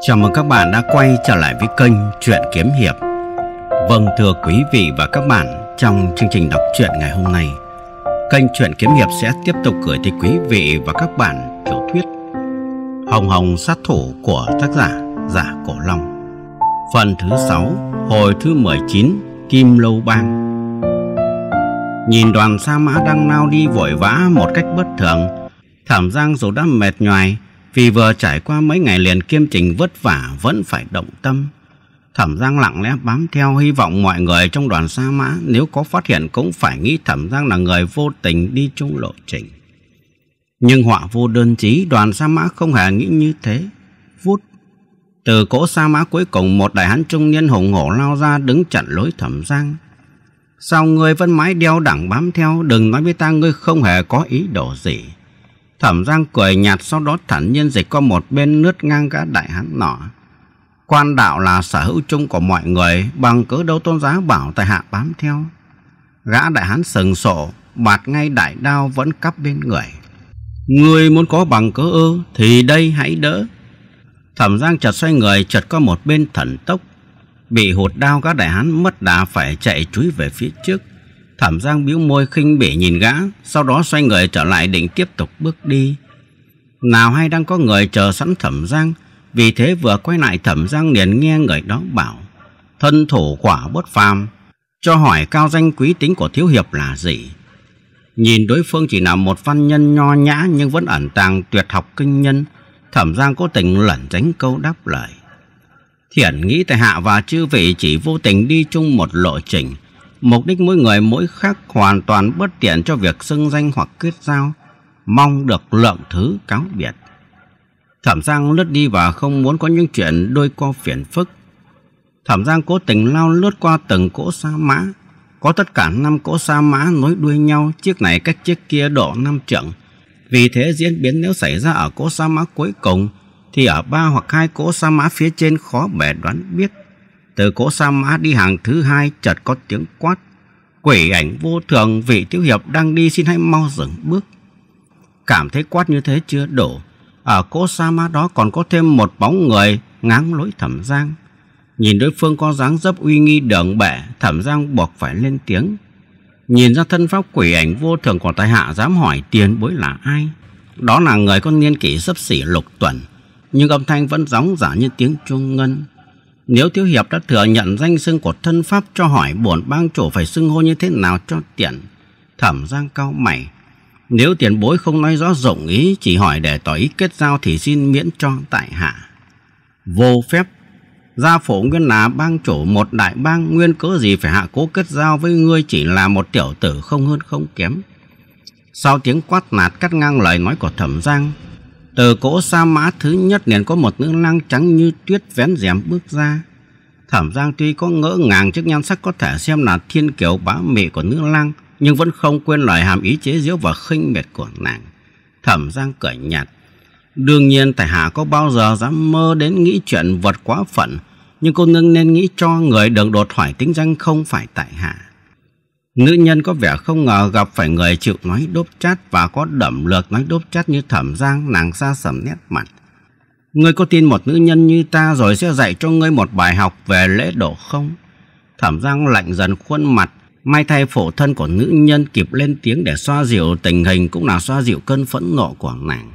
Chào mừng các bạn đã quay trở lại với kênh Truyện Kiếm Hiệp. Vâng thưa quý vị và các bạn, trong chương trình đọc truyện ngày hôm nay, kênh Truyện Kiếm Hiệp sẽ tiếp tục gửi tới quý vị và các bạn tiểu thuyết Hồng Hồng Sát Thủ của tác giả Giả Cổ Long. Phần thứ 6, hồi thứ 19, Kim Lâu Bang. Nhìn đoàn sa mã đang nao đi vội vã một cách bất thường, thảm Giang dù đã mệt nhoài vì vừa trải qua mấy ngày liền kiêm trình vất vả vẫn phải động tâm. Thẩm Giang lặng lẽ bám theo hy vọng mọi người trong đoàn sa mã nếu có phát hiện cũng phải nghĩ Thẩm Giang là người vô tình đi chung lộ trình. Nhưng họa vô đơn chí đoàn sa mã không hề nghĩ như thế. Vút. Từ cỗ sa mã cuối cùng một đại hán trung niên hùng hổ lao ra đứng chặn lối Thẩm Giang. Sao người vẫn mãi đeo đẳng bám theo đừng nói với ta ngươi không hề có ý đồ gì. Thẩm Giang cười nhạt sau đó thản nhiên dịch qua một bên lướt ngang gã đại hán nọ. Quan đạo là sở hữu chung của mọi người bằng cớ đâu tôn giá bảo tài hạ bám theo. Gã đại hán sừng sổ, bạt ngay đại đao vẫn cắp bên người. Người muốn có bằng cớ ư thì đây hãy đỡ. Thẩm Giang chợt xoay người chợt qua một bên thần tốc. Bị hụt đao các đại hán mất đà phải chạy chúi về phía trước. Thẩm Giang bĩu môi khinh bỉ nhìn gã, sau đó xoay người trở lại định tiếp tục bước đi. Nào hay đang có người chờ sẵn Thẩm Giang, vì thế vừa quay lại Thẩm Giang liền nghe người đó bảo, thân thủ quả bất phàm, cho hỏi cao danh quý tính của thiếu hiệp là gì. Nhìn đối phương chỉ là một văn nhân nho nhã nhưng vẫn ẩn tàng tuyệt học kinh nhân, Thẩm Giang cố tình lẩn tránh câu đáp lời. Thiển nghĩ tại hạ và chư vị chỉ vô tình đi chung một lộ trình, Mục đích mỗi người mỗi khác hoàn toàn bất tiện cho việc xưng danh hoặc kết giao, mong được lượng thứ cáo biệt. Thẩm Giang lướt đi và không muốn có những chuyện đôi co phiền phức. Thẩm Giang cố tình lao lướt qua từng cỗ sa mã. Có tất cả năm cỗ sa mã nối đuôi nhau, chiếc này cách chiếc kia độ năm trượng. Vì thế diễn biến nếu xảy ra ở cỗ sa mã cuối cùng, thì ở ba hoặc hai cỗ sa mã phía trên khó bề đoán biết. Từ cỗ sa mã đi hàng thứ hai chợt có tiếng quát. Quỷ ảnh vô thường vị thiếu hiệp đang đi xin hãy mau dừng bước. Cảm thấy quát như thế chưa đủ. Ở cỗ sa mã đó còn có thêm một bóng người ngáng lối thẩm giang. Nhìn đối phương có dáng dấp uy nghi đường bệ, thẩm giang buộc phải lên tiếng. Nhìn ra thân pháp quỷ ảnh vô thường còn tài hạ dám hỏi tiền bối là ai. Đó là người con niên kỷ sấp xỉ lục tuần, nhưng âm thanh vẫn gióng giả như tiếng chuông ngân. Nếu Thiếu Hiệp đã thừa nhận danh xưng của thân Pháp cho hỏi bổn bang chủ phải xưng hô như thế nào cho tiện. Thẩm Giang cao mày. Nếu tiền bối không nói rõ dụng ý, chỉ hỏi để tỏ ý kết giao thì xin miễn cho tại hạ. Vô phép. Gia phổ nguyên là bang chủ một đại bang nguyên cớ gì phải hạ cố kết giao với ngươi chỉ là một tiểu tử không hơn không kém. Sau tiếng quát nạt cắt ngang lời nói của thẩm giang, từ cỗ sa mã thứ nhất liền có một nữ lang trắng như tuyết vén rèm bước ra. Thẩm Giang tuy có ngỡ ngàng trước nhan sắc có thể xem là thiên kiều bá mị của nữ lang, nhưng vẫn không quên lời hàm ý chế giễu và khinh miệt của nàng. Thẩm Giang cười nhạt. Đương nhiên tại hạ có bao giờ dám mơ đến nghĩ chuyện vật quá phận, nhưng cô nương nên nghĩ cho người đừng đột hỏi tính danh không phải tại hạ. Nữ nhân có vẻ không ngờ gặp phải người chịu nói đốp chát và có đẩm lược nói đốp chát như thẩm giang nàng xa sầm nét mặt. Ngươi có tin một nữ nhân như ta rồi sẽ dạy cho ngươi một bài học về lễ độ không? Thẩm giang lạnh dần khuôn mặt, may thay phổ thân của nữ nhân kịp lên tiếng để xoa dịu tình hình cũng là xoa dịu cơn phẫn nộ của nàng.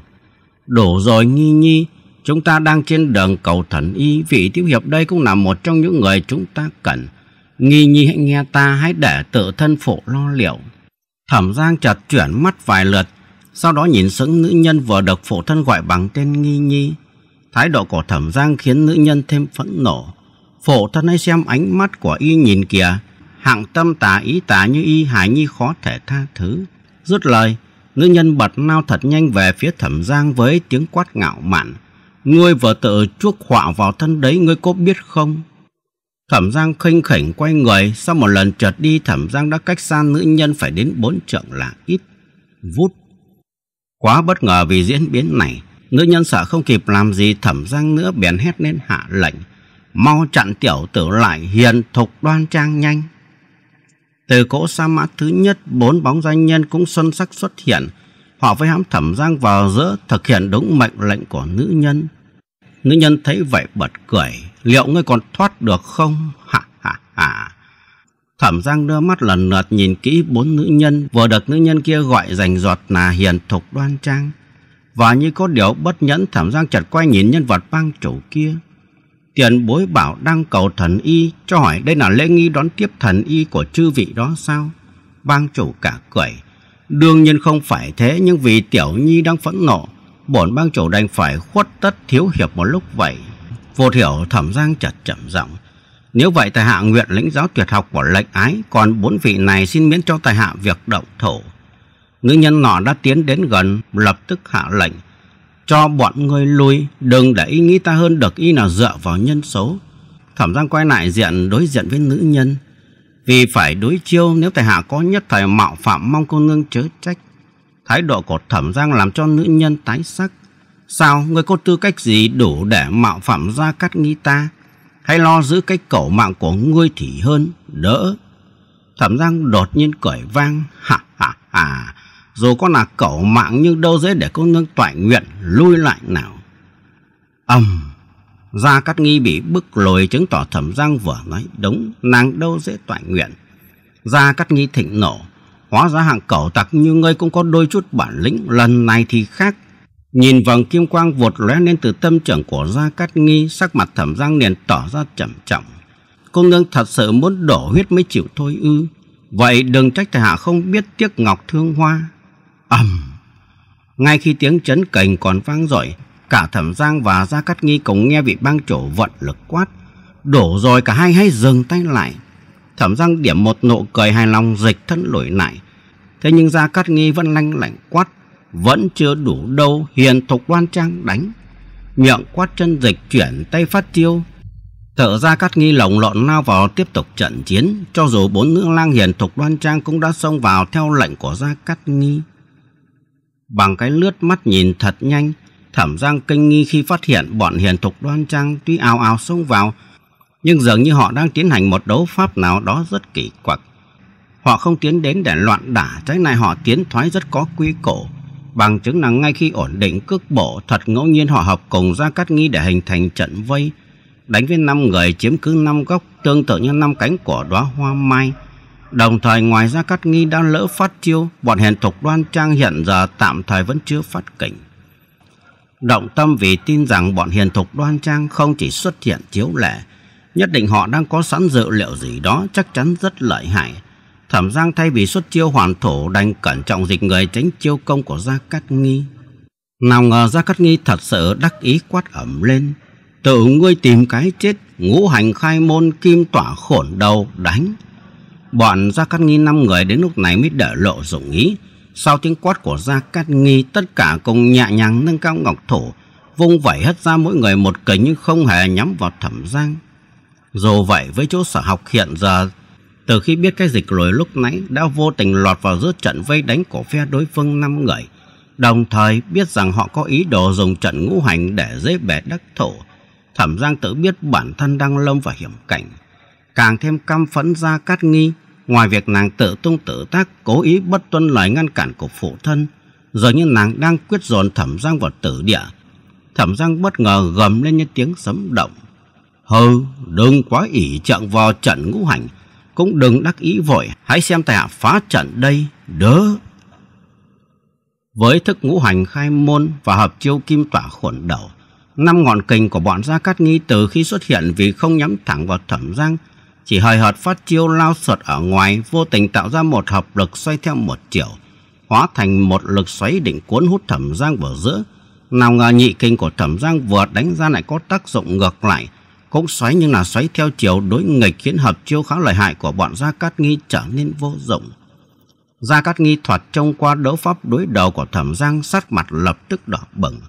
đổ rồi nghi Nhi, chúng ta đang trên đường cầu thần y, vị thiếu hiệp đây cũng là một trong những người chúng ta cần. Nghi nhi hãy nghe ta hãy để tự thân phụ lo liệu. Thẩm Giang chợt chuyển mắt vài lượt, sau đó nhìn sững nữ nhân vừa được phụ thân gọi bằng tên Nghi nhi. Thái độ của Thẩm Giang khiến nữ nhân thêm phẫn nộ. Phụ thân hãy xem ánh mắt của y nhìn kìa, hạng tâm tà ý tà như y hải nhi khó thể tha thứ. Rút lời, nữ nhân bật nao thật nhanh về phía Thẩm Giang với tiếng quát ngạo mạn. Ngươi vừa tự chuốc họa vào thân đấy, ngươi có biết không? Thẩm Giang khinh khỉnh quay người, sau một lần trượt đi Thẩm Giang đã cách xa nữ nhân phải đến bốn trượng là ít. Vút. Quá bất ngờ vì diễn biến này, nữ nhân sợ không kịp làm gì Thẩm Giang nữa bèn hét lên hạ lệnh. Mau chặn tiểu tử lại hiền thục đoan trang nhanh. Từ cỗ sa mã thứ nhất, bốn bóng doanh nhân cũng xuân sắc xuất hiện. Họ với hãm Thẩm Giang vào giữa thực hiện đúng mệnh lệnh của nữ nhân. Nữ nhân thấy vậy bật cười. Liệu ngươi còn thoát được không? hả hả ha. Thẩm Giang đưa mắt lần lượt nhìn kỹ bốn nữ nhân vừa được nữ nhân kia gọi rành giọt là hiền thục đoan trang. Và như có điều bất nhẫn Thẩm Giang chợt quay nhìn nhân vật bang chủ kia. Tiền bối bảo đang cầu thần y cho hỏi đây là lễ nghi đón tiếp thần y của chư vị đó sao? Bang chủ cả cười. Đương nhiên không phải thế nhưng vì tiểu nhi đang phẫn nộ Bổn bang chủ đành phải khuất tất thiếu hiệp một lúc vậy Vô thiểu thẩm giang chật chậm giọng Nếu vậy tài hạ nguyện lĩnh giáo tuyệt học của lệnh ái Còn bốn vị này xin miễn cho tài hạ việc động thổ Nữ nhân nọ đã tiến đến gần Lập tức hạ lệnh Cho bọn ngươi lui Đừng để ý nghĩ ta hơn được ý nào dựa vào nhân số Thẩm giang quay lại diện đối diện với nữ nhân Vì phải đối chiêu nếu tài hạ có nhất thời mạo phạm mong cô nương chớ trách Thái độ của thẩm giang làm cho nữ nhân tái sắc. Sao người có tư cách gì đủ để mạo phạm ra cắt nghi ta? hay lo giữ cái cẩu mạng của ngươi thì hơn, đỡ. Thẩm giang đột nhiên cởi vang, ha ha ha. Dù có là cẩu mạng nhưng đâu dễ để cô nương toại nguyện lui lại nào. ầm Gia Cát Nghi bị bức lùi chứng tỏ thẩm giang vừa nói đúng, nàng đâu dễ toại nguyện. Gia Cát Nghi thịnh nộ, Hóa ra hạng cẩu tặc như ngươi cũng có đôi chút bản lĩnh Lần này thì khác Nhìn vầng kim quang vụt lóe lên từ tâm trưởng của Gia Cát Nghi Sắc mặt thẩm giang liền tỏ ra trầm trọng Cô nương thật sự muốn đổ huyết mới chịu thôi ư Vậy đừng trách tài hạ không biết tiếc ngọc thương hoa ầm Ngay khi tiếng chấn cành còn vang dội Cả thẩm giang và Gia Cát Nghi cùng nghe vị bang chủ vận lực quát Đổ rồi cả hai hãy dừng tay lại Thẩm Giang điểm một nụ cười hài lòng dịch thân lủi lại. Thế nhưng Gia Cát Nghi vẫn lanh lạnh quát, vẫn chưa đủ đâu hiền thục đoan trang đánh. Miệng quát chân dịch chuyển tay phát chiêu. Thợ Gia Cát Nghi lồng lộn lao vào tiếp tục trận chiến, cho dù bốn nữ lang hiền thục đoan trang cũng đã xông vào theo lệnh của Gia Cát Nghi. Bằng cái lướt mắt nhìn thật nhanh, Thẩm Giang kinh nghi khi phát hiện bọn hiền thục đoan trang tuy ào ào xông vào, nhưng dường như họ đang tiến hành một đấu pháp nào đó rất kỳ quặc. Họ không tiến đến để loạn đả, trái này họ tiến thoái rất có quy cổ. Bằng chứng là ngay khi ổn định cước bộ, thật ngẫu nhiên họ hợp cùng ra cắt nghi để hình thành trận vây. Đánh với 5 người chiếm cứ 5 góc, tương tự như 5 cánh của đóa hoa mai. Đồng thời ngoài ra cắt nghi đã lỡ phát chiêu, bọn hèn thục đoan trang hiện giờ tạm thời vẫn chưa phát cảnh. Động tâm vì tin rằng bọn hiền thục đoan trang không chỉ xuất hiện chiếu lệ, Nhất định họ đang có sẵn dự liệu gì đó chắc chắn rất lợi hại. Thẩm Giang thay vì xuất chiêu hoàn thổ đành cẩn trọng dịch người tránh chiêu công của Gia Cát Nghi. Nào ngờ Gia Cát Nghi thật sự đắc ý quát ẩm lên. Tự ngươi tìm cái chết, ngũ hành khai môn kim tỏa khổn đầu đánh. Bọn Gia Cát Nghi năm người đến lúc này mới để lộ dụng ý. Sau tiếng quát của Gia Cát Nghi, tất cả cùng nhẹ nhàng nâng cao ngọc thổ vung vẩy hất ra mỗi người một kính nhưng không hề nhắm vào Thẩm Giang. Dù vậy với chỗ sở học hiện giờ Từ khi biết cái dịch lùi lúc nãy Đã vô tình lọt vào giữa trận vây đánh của phe đối phương 5 người Đồng thời biết rằng họ có ý đồ dùng trận ngũ hành để dễ bẻ đắc thổ Thẩm Giang tự biết bản thân đang lâm vào hiểm cảnh Càng thêm căm phẫn ra cát nghi Ngoài việc nàng tự tung tự tác Cố ý bất tuân lời ngăn cản của phụ thân Giờ như nàng đang quyết dồn Thẩm Giang vào tử địa Thẩm Giang bất ngờ gầm lên như tiếng sấm động Hừ, đừng quá ỷ trợn vào trận ngũ hành, cũng đừng đắc ý vội, hãy xem tại hạ phá trận đây, đỡ. Với thức ngũ hành khai môn và hợp chiêu kim tỏa khuẩn đầu, năm ngọn kình của bọn Gia Cát Nghi từ khi xuất hiện vì không nhắm thẳng vào thẩm giang, chỉ hời hợt phát chiêu lao sượt ở ngoài vô tình tạo ra một hợp lực xoay theo một chiều, hóa thành một lực xoáy định cuốn hút thẩm giang vào giữa. Nào ngờ nhị kinh của thẩm giang vừa đánh ra lại có tác dụng ngược lại, cũng xoáy nhưng là xoáy theo chiều đối nghịch khiến hợp chiêu khá lợi hại của bọn Gia Cát Nghi trở nên vô dụng. Gia Cát Nghi thoạt trông qua đấu pháp đối đầu của thẩm giang sát mặt lập tức đỏ bừng.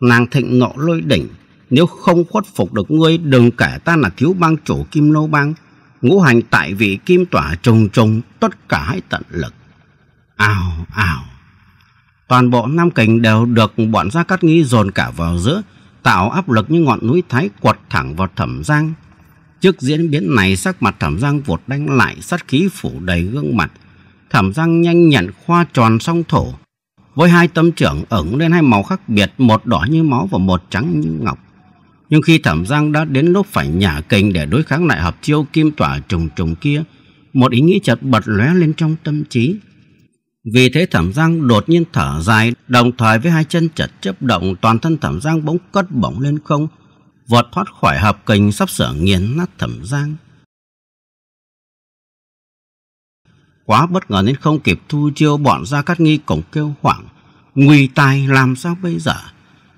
Nàng thịnh nộ lôi đỉnh, nếu không khuất phục được ngươi đừng kể ta là thiếu bang chủ Kim lâu Bang. Ngũ hành tại vị kim tỏa trùng trùng tất cả hãy tận lực. Ào, ào. Toàn bộ Nam Kình đều được bọn Gia Cát Nghi dồn cả vào giữa tạo áp lực như ngọn núi Thái quật thẳng vào Thẩm Giang. Trước diễn biến này, sắc mặt Thẩm Giang vụt đánh lại, sát khí phủ đầy gương mặt. Thẩm Giang nhanh nhận khoa tròn song thổ, với hai tâm trưởng ẩn lên hai màu khác biệt, một đỏ như máu và một trắng như ngọc. Nhưng khi Thẩm Giang đã đến lúc phải nhả kình để đối kháng lại hợp chiêu kim tỏa trùng trùng kia, một ý nghĩ chợt bật lóe lên trong tâm trí. Vì thế thẩm giang đột nhiên thở dài Đồng thời với hai chân chật chấp động Toàn thân thẩm giang bỗng cất bổng lên không Vọt thoát khỏi hợp kình Sắp sửa nghiền nát thẩm giang Quá bất ngờ nên không kịp thu chiêu Bọn ra cát nghi cổng kêu hoảng Nguy tai làm sao bây giờ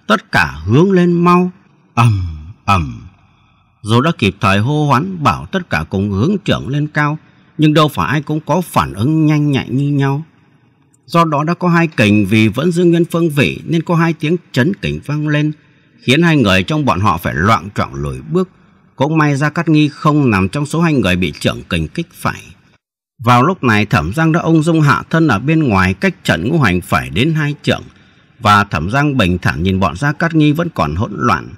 Tất cả hướng lên mau ầm ầm Dù đã kịp thời hô hoán Bảo tất cả cùng hướng trưởng lên cao Nhưng đâu phải ai cũng có phản ứng nhanh nhạy như nhau Do đó đã có hai kình vì vẫn giữ nguyên phương vị nên có hai tiếng chấn kình vang lên, khiến hai người trong bọn họ phải loạn trọng lùi bước. Cũng may ra Cát Nghi không nằm trong số hai người bị trưởng kình kích phải. Vào lúc này Thẩm Giang đã ung dung hạ thân ở bên ngoài cách trận ngũ hành phải đến hai trưởng và Thẩm Giang bình thản nhìn bọn Gia Cát Nghi vẫn còn hỗn loạn.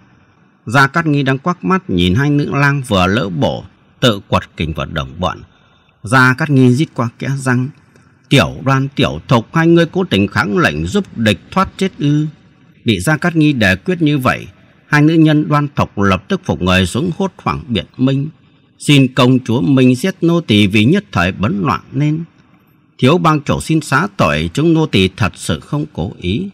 Gia Cát Nghi đang quắc mắt nhìn hai nữ lang vừa lỡ bổ tự quật kình vào đồng bọn. Gia Cát Nghi rít qua kẽ răng Tiểu đoan tiểu thục hai người cố tình kháng lệnh giúp địch thoát chết ư. Bị Gia Cát Nhi đề quyết như vậy, hai nữ nhân đoan thục lập tức phục người xuống hốt hoảng biện minh. Xin công chúa Minh giết nô tỳ vì nhất thời bấn loạn nên. Thiếu bang chủ xin xá tội chúng nô tỳ thật sự không cố ý.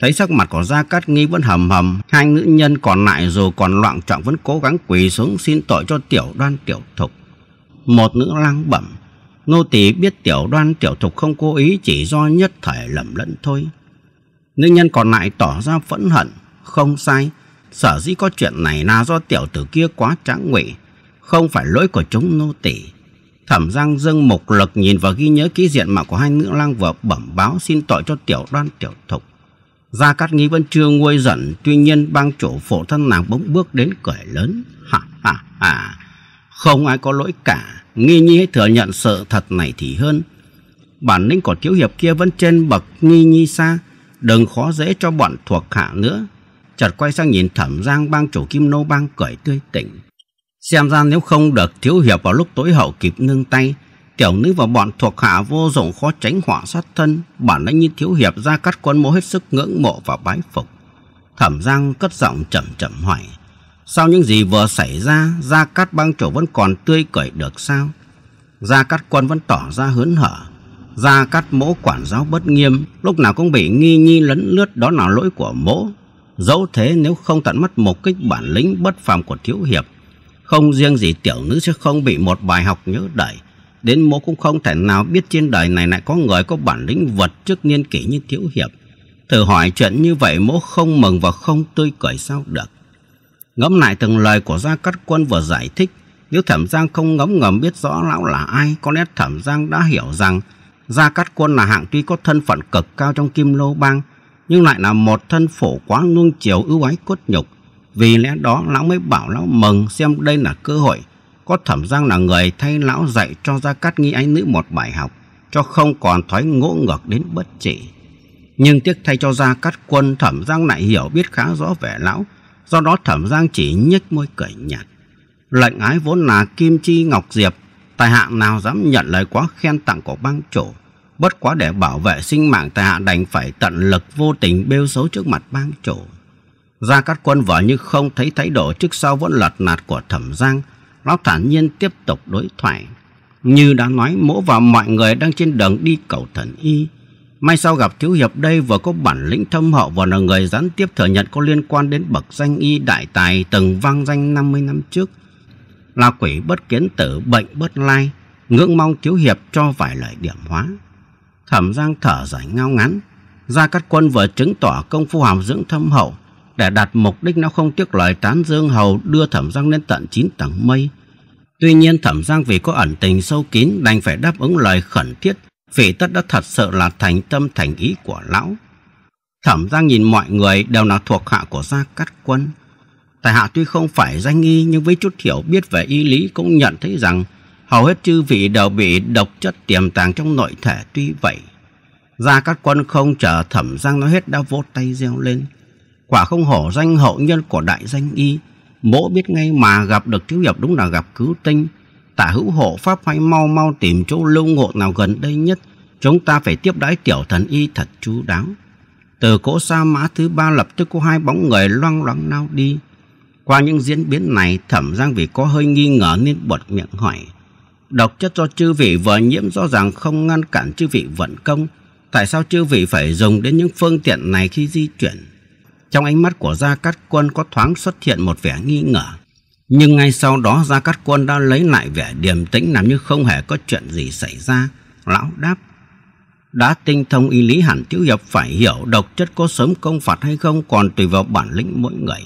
Thấy sắc mặt của Gia Cát Nghi vẫn hầm hầm, hai nữ nhân còn lại dù còn loạn trọng vẫn cố gắng quỳ xuống xin tội cho tiểu đoan tiểu thục. Một nữ lang bẩm, Nô tỳ biết tiểu đoan tiểu thục không cố ý chỉ do nhất thể lầm lẫn thôi. Nữ nhân còn lại tỏ ra phẫn hận, không sai. Sở dĩ có chuyện này là do tiểu tử kia quá tráng ngụy, không phải lỗi của chúng nô tỳ. Thẩm Giang dâng mục lực nhìn vào ghi nhớ kỹ diện mạo của hai nữ lang vợ bẩm báo xin tội cho tiểu đoan tiểu thục. Gia Cát Nghi vẫn chưa nguôi giận, tuy nhiên bang chủ phổ thân nàng bỗng bước đến cười lớn. Ha ha ha, không ai có lỗi cả. Nghi Nhi hãy thừa nhận sự thật này thì hơn. Bản lĩnh của thiếu hiệp kia vẫn trên bậc Nghi Nhi xa, đừng khó dễ cho bọn thuộc hạ nữa. Chợt quay sang nhìn thẩm giang bang chủ Kim Nô Bang cười tươi tỉnh. Xem ra nếu không được thiếu hiệp vào lúc tối hậu kịp nương tay, tiểu nữ và bọn thuộc hạ vô dụng khó tránh họa sát thân, bản lãnh như thiếu hiệp ra cắt quân mô hết sức ngưỡng mộ và bái phục. Thẩm Giang cất giọng chậm chậm hỏi. Sau những gì vừa xảy ra, Gia Cát băng Chủ vẫn còn tươi cười được sao? Gia Cát Quân vẫn tỏ ra hớn hở. Gia Cát Mỗ quản giáo bất nghiêm, lúc nào cũng bị nghi nhi lấn lướt đó là lỗi của Mỗ. Dẫu thế nếu không tận mắt một kích bản lĩnh bất phàm của Thiếu Hiệp, không riêng gì tiểu nữ sẽ không bị một bài học nhớ đẩy. Đến Mỗ cũng không thể nào biết trên đời này lại có người có bản lĩnh vật trước niên kỷ như Thiếu Hiệp. Thử hỏi chuyện như vậy Mỗ không mừng và không tươi cười sao được. Ngẫm lại từng lời của Gia Cát Quân vừa giải thích, nếu Thẩm Giang không ngấm ngầm biết rõ lão là ai, có lẽ Thẩm Giang đã hiểu rằng Gia Cát Quân là hạng tuy có thân phận cực cao trong Kim Lô Bang, nhưng lại là một thân phổ quá nuông chiều ưu ái cốt nhục. Vì lẽ đó lão mới bảo lão mừng xem đây là cơ hội. Có Thẩm Giang là người thay lão dạy cho Gia Cát Nghi Ái Nữ một bài học, cho không còn thói ngỗ ngược đến bất trị. Nhưng tiếc thay cho Gia Cát Quân, Thẩm Giang lại hiểu biết khá rõ về lão, Do đó thẩm giang chỉ nhếch môi cười nhạt. Lệnh ái vốn là kim chi ngọc diệp. Tài hạ nào dám nhận lời quá khen tặng của bang chủ. Bất quá để bảo vệ sinh mạng tài hạ đành phải tận lực vô tình bêu xấu trước mặt bang chủ. Gia Cát Quân vợ như không thấy thái độ trước sau vẫn lật nạt của thẩm giang. Lão thản nhiên tiếp tục đối thoại. Như đã nói mỗ và mọi người đang trên đường đi cầu thần y May sau gặp thiếu hiệp đây vừa có bản lĩnh thâm hậu và là người gián tiếp thừa nhận có liên quan đến bậc danh y đại tài từng vang danh 50 năm trước. Là quỷ bất kiến tử, bệnh bất lai, ngưỡng mong thiếu hiệp cho vài lời điểm hóa. Thẩm Giang thở dài ngao ngắn, Gia Cát Quân vừa chứng tỏ công phu hàm dưỡng thâm hậu, để đạt mục đích nó không tiếc lời tán dương hầu đưa Thẩm Giang lên tận 9 tầng mây. Tuy nhiên Thẩm Giang vì có ẩn tình sâu kín đành phải đáp ứng lời khẩn thiết vì tất đã thật sự là thành tâm thành ý của lão. Thẩm ra nhìn mọi người đều là thuộc hạ của gia cát quân. Tài hạ tuy không phải danh y nhưng với chút hiểu biết về y lý cũng nhận thấy rằng hầu hết chư vị đều bị độc chất tiềm tàng trong nội thể tuy vậy. Gia cát quân không chờ thẩm giang nói hết đã vỗ tay reo lên. Quả không hổ danh hậu nhân của đại danh y. Mỗ biết ngay mà gặp được thiếu hiệp đúng là gặp cứu tinh tả hữu hộ pháp hãy mau mau tìm chỗ lưu ngộ nào gần đây nhất. Chúng ta phải tiếp đãi tiểu thần y thật chú đáo. Từ cỗ sa mã thứ ba lập tức có hai bóng người loang loáng nao đi. Qua những diễn biến này, thẩm giang vì có hơi nghi ngờ nên bật miệng hỏi. Độc chất do chư vị vừa nhiễm rõ ràng không ngăn cản chư vị vận công. Tại sao chư vị phải dùng đến những phương tiện này khi di chuyển? Trong ánh mắt của Gia Cát Quân có thoáng xuất hiện một vẻ nghi ngờ. Nhưng ngay sau đó Gia Cát Quân đã lấy lại vẻ điềm tĩnh làm như không hề có chuyện gì xảy ra. Lão đáp, đã tinh thông y lý hẳn thiếu hiệp phải hiểu độc chất có sớm công phạt hay không còn tùy vào bản lĩnh mỗi người.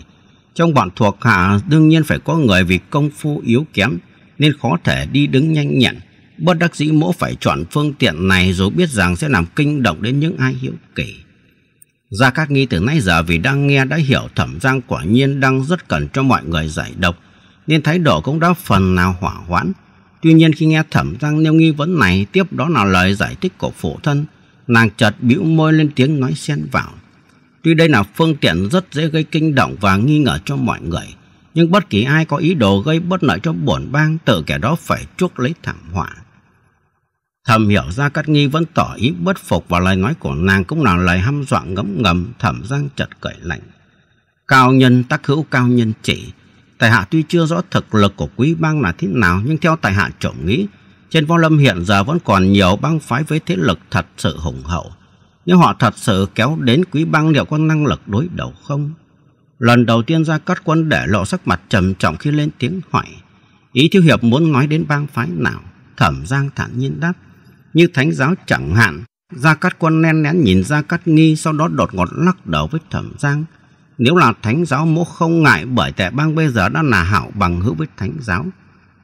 Trong bọn thuộc hạ đương nhiên phải có người vì công phu yếu kém nên khó thể đi đứng nhanh nhẹn. Bất đắc dĩ mỗ phải chọn phương tiện này dù biết rằng sẽ làm kinh động đến những ai hiểu kỹ Gia Cát Nghi từ nãy giờ vì đang nghe đã hiểu thẩm giang quả nhiên đang rất cần cho mọi người giải độc nên thái độ cũng đã phần nào hỏa hoãn. Tuy nhiên khi nghe thẩm giang nêu nghi vấn này tiếp đó là lời giải thích của phụ thân, nàng chợt bĩu môi lên tiếng nói xen vào. Tuy đây là phương tiện rất dễ gây kinh động và nghi ngờ cho mọi người, nhưng bất kỳ ai có ý đồ gây bất lợi cho bổn bang tự kẻ đó phải chuốc lấy thảm họa. Thẩm hiểu ra Cát Nghi vẫn tỏ ý bất phục và lời nói của nàng cũng là lời hăm dọa ngấm ngầm, thẩm giang chợt cởi lạnh. Cao nhân tác hữu cao nhân chỉ, Tài hạ tuy chưa rõ thực lực của quý bang là thế nào nhưng theo tài hạ trộm nghĩ, trên võ lâm hiện giờ vẫn còn nhiều bang phái với thế lực thật sự hùng hậu. nhưng họ thật sự kéo đến quý bang liệu có năng lực đối đầu không? Lần đầu tiên ra cắt quân để lộ sắc mặt trầm trọng khi lên tiếng hỏi. Ý thiếu hiệp muốn nói đến bang phái nào? Thẩm Giang thản nhiên đáp. Như thánh giáo chẳng hạn, Gia Cát Quân nén nén nhìn Gia Cát Nghi sau đó đột ngột lắc đầu với Thẩm Giang. Nếu là thánh giáo mỗ không ngại bởi tệ bang bây giờ đã là hảo bằng hữu với thánh giáo.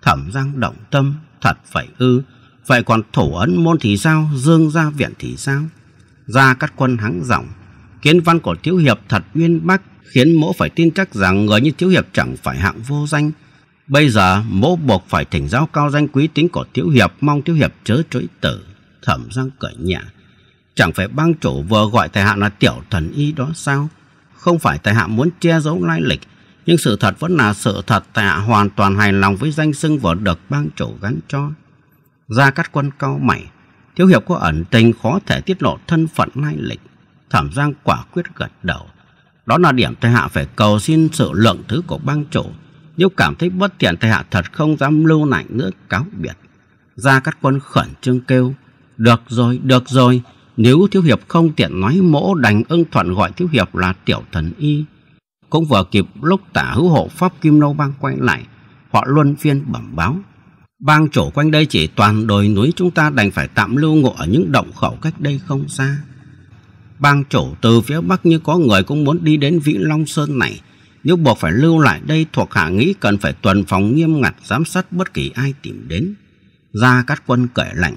Thẩm giang động tâm, thật phải ư. Vậy còn thủ ấn môn thì sao, dương gia viện thì sao? gia các quân hắng giọng, kiến văn của thiếu hiệp thật uyên bác khiến mỗ phải tin chắc rằng người như thiếu hiệp chẳng phải hạng vô danh. Bây giờ mỗ buộc phải thỉnh giáo cao danh quý tính của thiếu hiệp mong thiếu hiệp chớ chối tử. Thẩm giang cởi nhẹ. Chẳng phải bang chủ vừa gọi tài hạ là tiểu thần y đó sao? Không phải tài hạ muốn che giấu lai lịch, nhưng sự thật vẫn là sự thật tài hạ hoàn toàn hài lòng với danh xưng vừa được bang chủ gắn cho. Gia Cát Quân cao mày, thiếu hiệp có ẩn tình khó thể tiết lộ thân phận lai lịch. Thẩm Giang quả quyết gật đầu. Đó là điểm tài hạ phải cầu xin sự lượng thứ của bang chủ. Nếu cảm thấy bất tiện tài hạ thật không dám lưu lại nữa cáo biệt. Gia Cát Quân khẩn trương kêu, được rồi, được rồi, nếu Thiếu Hiệp không tiện nói mỗ đành ưng thuận gọi Thiếu Hiệp là Tiểu Thần Y. Cũng vừa kịp lúc tả hữu hộ Pháp Kim Lâu Bang quay lại, họ luân phiên bẩm báo. Bang chủ quanh đây chỉ toàn đồi núi chúng ta đành phải tạm lưu ngụ ở những động khẩu cách đây không xa. Bang chủ từ phía Bắc như có người cũng muốn đi đến Vĩ Long Sơn này, nếu buộc phải lưu lại đây thuộc hạ nghĩ cần phải tuần phòng nghiêm ngặt giám sát bất kỳ ai tìm đến. ra các Quân cởi lạnh,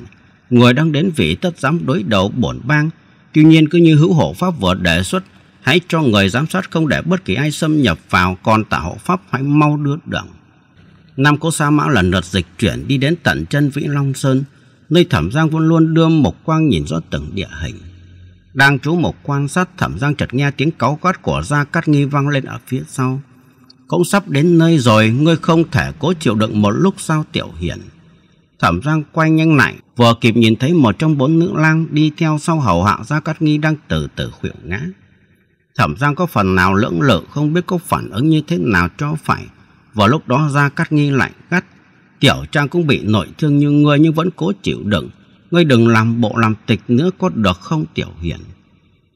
người đang đến vị tất dám đối đầu bổn bang. Tuy nhiên cứ như hữu hộ pháp vừa đề xuất, hãy cho người giám sát không để bất kỳ ai xâm nhập vào, còn tả hộ pháp hãy mau đưa đường. Nam Cố Sa mã lần lượt dịch chuyển đi đến tận chân Vĩ Long Sơn, nơi Thẩm Giang vẫn luôn đưa một Quang nhìn rõ từng địa hình. Đang chú một quan sát Thẩm Giang chợt nghe tiếng cáu quát của Gia Cát Nghi vang lên ở phía sau. Cũng sắp đến nơi rồi, ngươi không thể cố chịu đựng một lúc sao tiểu hiển thẩm giang quay nhanh lại vừa kịp nhìn thấy một trong bốn nữ lang đi theo sau hầu hạ gia cát nghi đang từ từ khuỵu ngã thẩm giang có phần nào lưỡng lự không biết có phản ứng như thế nào cho phải vào lúc đó gia cát nghi lại gắt tiểu trang cũng bị nội thương như ngươi nhưng vẫn cố chịu đựng ngươi đừng làm bộ làm tịch nữa có được không tiểu hiền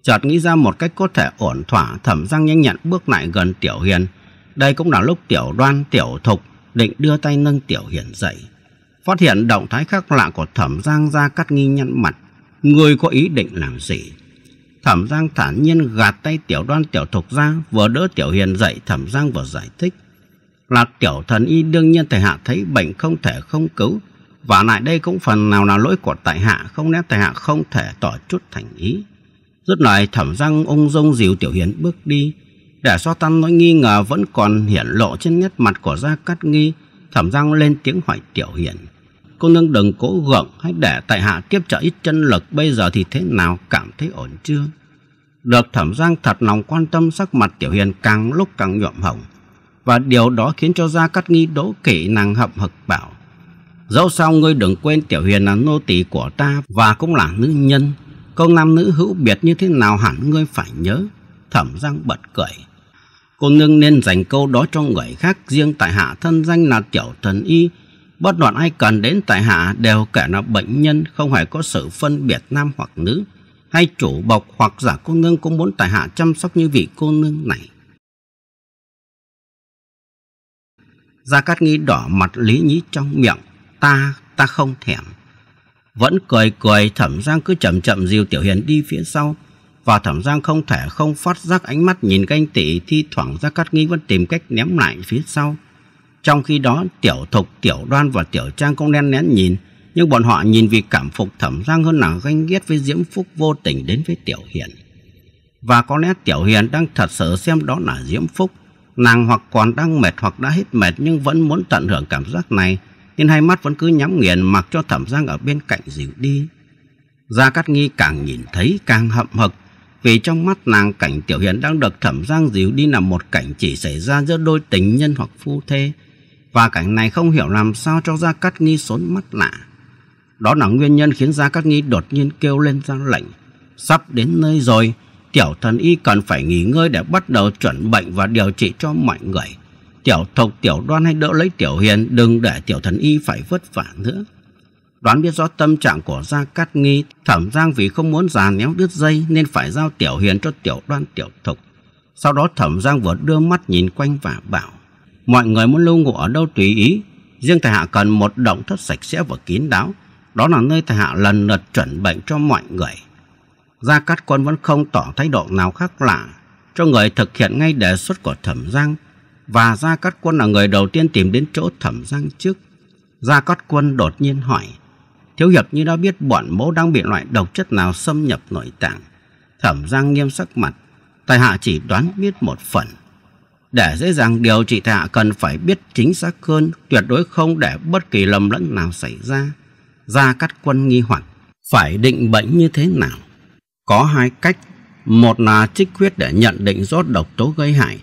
chợt nghĩ ra một cách có thể ổn thỏa thẩm giang nhanh nhặn bước lại gần tiểu hiền đây cũng là lúc tiểu đoan tiểu thục định đưa tay nâng tiểu hiền dậy Phát hiện động thái khác lạ của thẩm giang ra cắt nghi nhăn mặt. Người có ý định làm gì? Thẩm giang thản nhiên gạt tay tiểu đoan tiểu thục ra, vừa đỡ tiểu hiền dậy thẩm giang vừa giải thích. Là tiểu thần y đương nhiên tại hạ thấy bệnh không thể không cứu. Và lại đây cũng phần nào là lỗi của tại hạ, không lẽ tại hạ không thể tỏ chút thành ý. Rất lời thẩm giang ung dung dìu tiểu hiền bước đi. Để so tăng nỗi nghi ngờ vẫn còn hiển lộ trên nét mặt của gia cát nghi, thẩm giang lên tiếng hỏi tiểu hiền cô nương đừng cố gượng hay để tại hạ tiếp trợ ít chân lực bây giờ thì thế nào cảm thấy ổn chưa được thẩm giang thật lòng quan tâm sắc mặt tiểu hiền càng lúc càng nhuộm hồng và điều đó khiến cho gia cát nghi đố kỵ nàng hậm hực bảo dẫu sao ngươi đừng quên tiểu hiền là nô tỳ của ta và cũng là nữ nhân câu nam nữ hữu biệt như thế nào hẳn ngươi phải nhớ thẩm giang bật cười cô nương nên dành câu đó cho người khác riêng tại hạ thân danh là tiểu thần y bất luận ai cần đến tại hạ đều kể là bệnh nhân không hề có sự phân biệt nam hoặc nữ hay chủ bộc hoặc giả cô nương cũng muốn tại hạ chăm sóc như vị cô nương này gia cát nghi đỏ mặt lý nhí trong miệng ta ta không thèm vẫn cười cười thẩm giang cứ chậm chậm dìu tiểu hiền đi phía sau và thẩm giang không thể không phát giác ánh mắt nhìn canh tỷ thi thoảng gia cát nghi vẫn tìm cách ném lại phía sau trong khi đó, Tiểu Thục, Tiểu Đoan và Tiểu Trang cũng đen nén nhìn, nhưng bọn họ nhìn vì cảm phục Thẩm Giang hơn là ganh ghét với Diễm Phúc vô tình đến với Tiểu Hiền. Và có lẽ Tiểu Hiền đang thật sự xem đó là Diễm Phúc, nàng hoặc còn đang mệt hoặc đã hết mệt nhưng vẫn muốn tận hưởng cảm giác này, nên hai mắt vẫn cứ nhắm nghiền mặc cho Thẩm Giang ở bên cạnh dịu đi. Gia Cát Nghi càng nhìn thấy càng hậm hực, vì trong mắt nàng cảnh Tiểu Hiền đang được Thẩm Giang dịu đi là một cảnh chỉ xảy ra giữa đôi tình nhân hoặc phu thê, và cảnh này không hiểu làm sao cho Gia Cát Nghi sốn mắt lạ. Đó là nguyên nhân khiến Gia Cát Nghi đột nhiên kêu lên ra lệnh. Sắp đến nơi rồi, tiểu thần y cần phải nghỉ ngơi để bắt đầu chuẩn bệnh và điều trị cho mọi người. Tiểu thục tiểu đoan hay đỡ lấy tiểu hiền đừng để tiểu thần y phải vất vả nữa. Đoán biết rõ tâm trạng của Gia Cát Nghi, thẩm giang vì không muốn già néo đứt dây nên phải giao tiểu hiền cho tiểu đoan tiểu thục. Sau đó thẩm giang vừa đưa mắt nhìn quanh và bảo. Mọi người muốn lưu ngụ ở đâu tùy ý, riêng tài hạ cần một động thất sạch sẽ và kín đáo, đó là nơi tài hạ lần lượt chuẩn bệnh cho mọi người. Gia Cát Quân vẫn không tỏ thái độ nào khác lạ cho người thực hiện ngay đề xuất của Thẩm Giang và Gia Cát Quân là người đầu tiên tìm đến chỗ Thẩm Giang trước. Gia Cát Quân đột nhiên hỏi, Thiếu Hiệp như đã biết bọn mẫu đang bị loại độc chất nào xâm nhập nội tạng. Thẩm Giang nghiêm sắc mặt, tài hạ chỉ đoán biết một phần. Để dễ dàng điều trị thì tạ cần phải biết chính xác cơn, tuyệt đối không để bất kỳ lầm lẫn nào xảy ra. Ra cắt Quân nghi hoặc, phải định bệnh như thế nào? Có hai cách, một là trích huyết để nhận định rõ độc tố gây hại.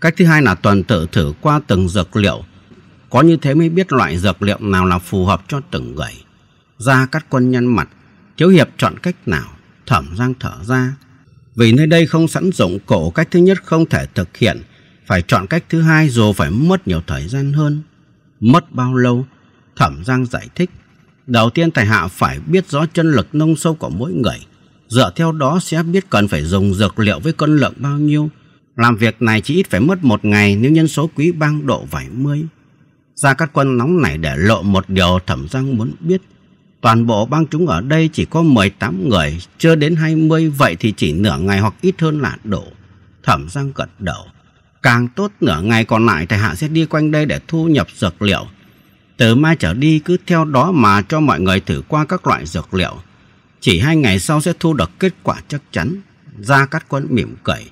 Cách thứ hai là tuần tự thử qua từng dược liệu. Có như thế mới biết loại dược liệu nào là phù hợp cho từng người. Ra cắt Quân nhăn mặt, Thiếu Hiệp chọn cách nào? Thẩm Giang thở ra. Vì nơi đây không sẵn dụng cổ cách thứ nhất không thể thực hiện, phải chọn cách thứ hai dù phải mất nhiều thời gian hơn. Mất bao lâu? Thẩm Giang giải thích. Đầu tiên tài hạ phải biết rõ chân lực nông sâu của mỗi người. Dựa theo đó sẽ biết cần phải dùng dược liệu với cân lượng bao nhiêu. Làm việc này chỉ ít phải mất một ngày nếu nhân số quý bang độ vài mươi. Ra các quân nóng này để lộ một điều thẩm giang muốn biết. Toàn bộ bang chúng ở đây chỉ có 18 người, chưa đến 20, vậy thì chỉ nửa ngày hoặc ít hơn là đủ. Thẩm giang gật đầu. Càng tốt nửa ngày còn lại thầy Hạ sẽ đi quanh đây để thu nhập dược liệu. Từ mai trở đi cứ theo đó mà cho mọi người thử qua các loại dược liệu. Chỉ hai ngày sau sẽ thu được kết quả chắc chắn. Gia Cát Quân mỉm cười.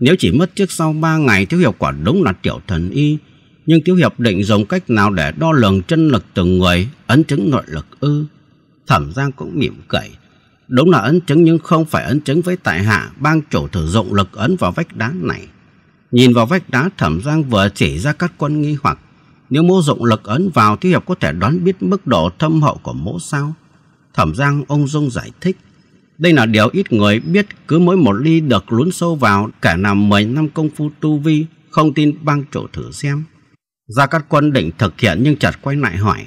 Nếu chỉ mất trước sau ba ngày Thiếu Hiệp quả đúng là tiểu thần y. Nhưng Thiếu Hiệp định dùng cách nào để đo lường chân lực từng người, ấn chứng nội lực ư. Thẩm Giang cũng mỉm cười. Đúng là ấn chứng nhưng không phải ấn chứng với tại hạ bang chủ thử dụng lực ấn vào vách đá này. Nhìn vào vách đá thẩm giang vừa chỉ ra các quân nghi hoặc. Nếu mô dụng lực ấn vào thì hiệp có thể đoán biết mức độ thâm hậu của mỗ sao. Thẩm giang ông dung giải thích. Đây là điều ít người biết cứ mỗi một ly được lún sâu vào cả năm mười năm công phu tu vi, không tin băng chỗ thử xem. Gia Cát Quân định thực hiện nhưng chặt quay lại hỏi.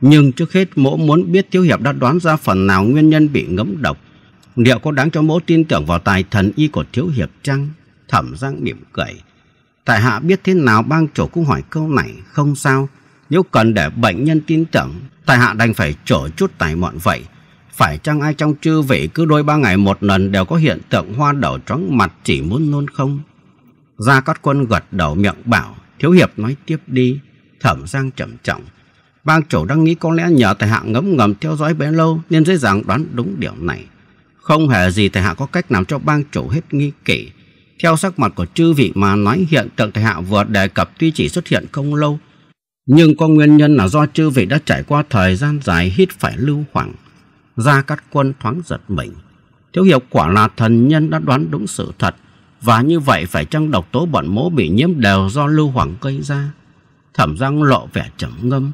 Nhưng trước hết mỗ muốn biết Thiếu Hiệp đã đoán ra phần nào nguyên nhân bị ngấm độc. Liệu có đáng cho mỗ tin tưởng vào tài thần y của Thiếu Hiệp chăng? Thẩm Giang mỉm cười. Tại hạ biết thế nào bang chủ cũng hỏi câu này Không sao Nếu cần để bệnh nhân tin tưởng Tại hạ đành phải trở chút tài mọn vậy Phải chăng ai trong chư vị cứ đôi ba ngày một lần Đều có hiện tượng hoa đỏ tróng mặt chỉ muốn nôn không Gia Cát Quân gật đầu miệng bảo Thiếu hiệp nói tiếp đi Thẩm Giang trầm trọng Bang chủ đang nghĩ có lẽ nhờ tại hạ ngấm ngầm theo dõi bấy lâu Nên dễ dàng đoán đúng điều này Không hề gì tại hạ có cách làm cho bang chủ hết nghi kỵ theo sắc mặt của chư vị mà nói hiện tượng thầy hạ vừa đề cập tuy chỉ xuất hiện không lâu, nhưng có nguyên nhân là do chư vị đã trải qua thời gian dài hít phải lưu hoảng. ra Cát Quân thoáng giật mình. Thiếu hiệu quả là thần nhân đã đoán đúng sự thật, và như vậy phải chăng độc tố bọn mố bị nhiễm đều do lưu hoảng gây ra? Thẩm răng lộ vẻ trầm ngâm.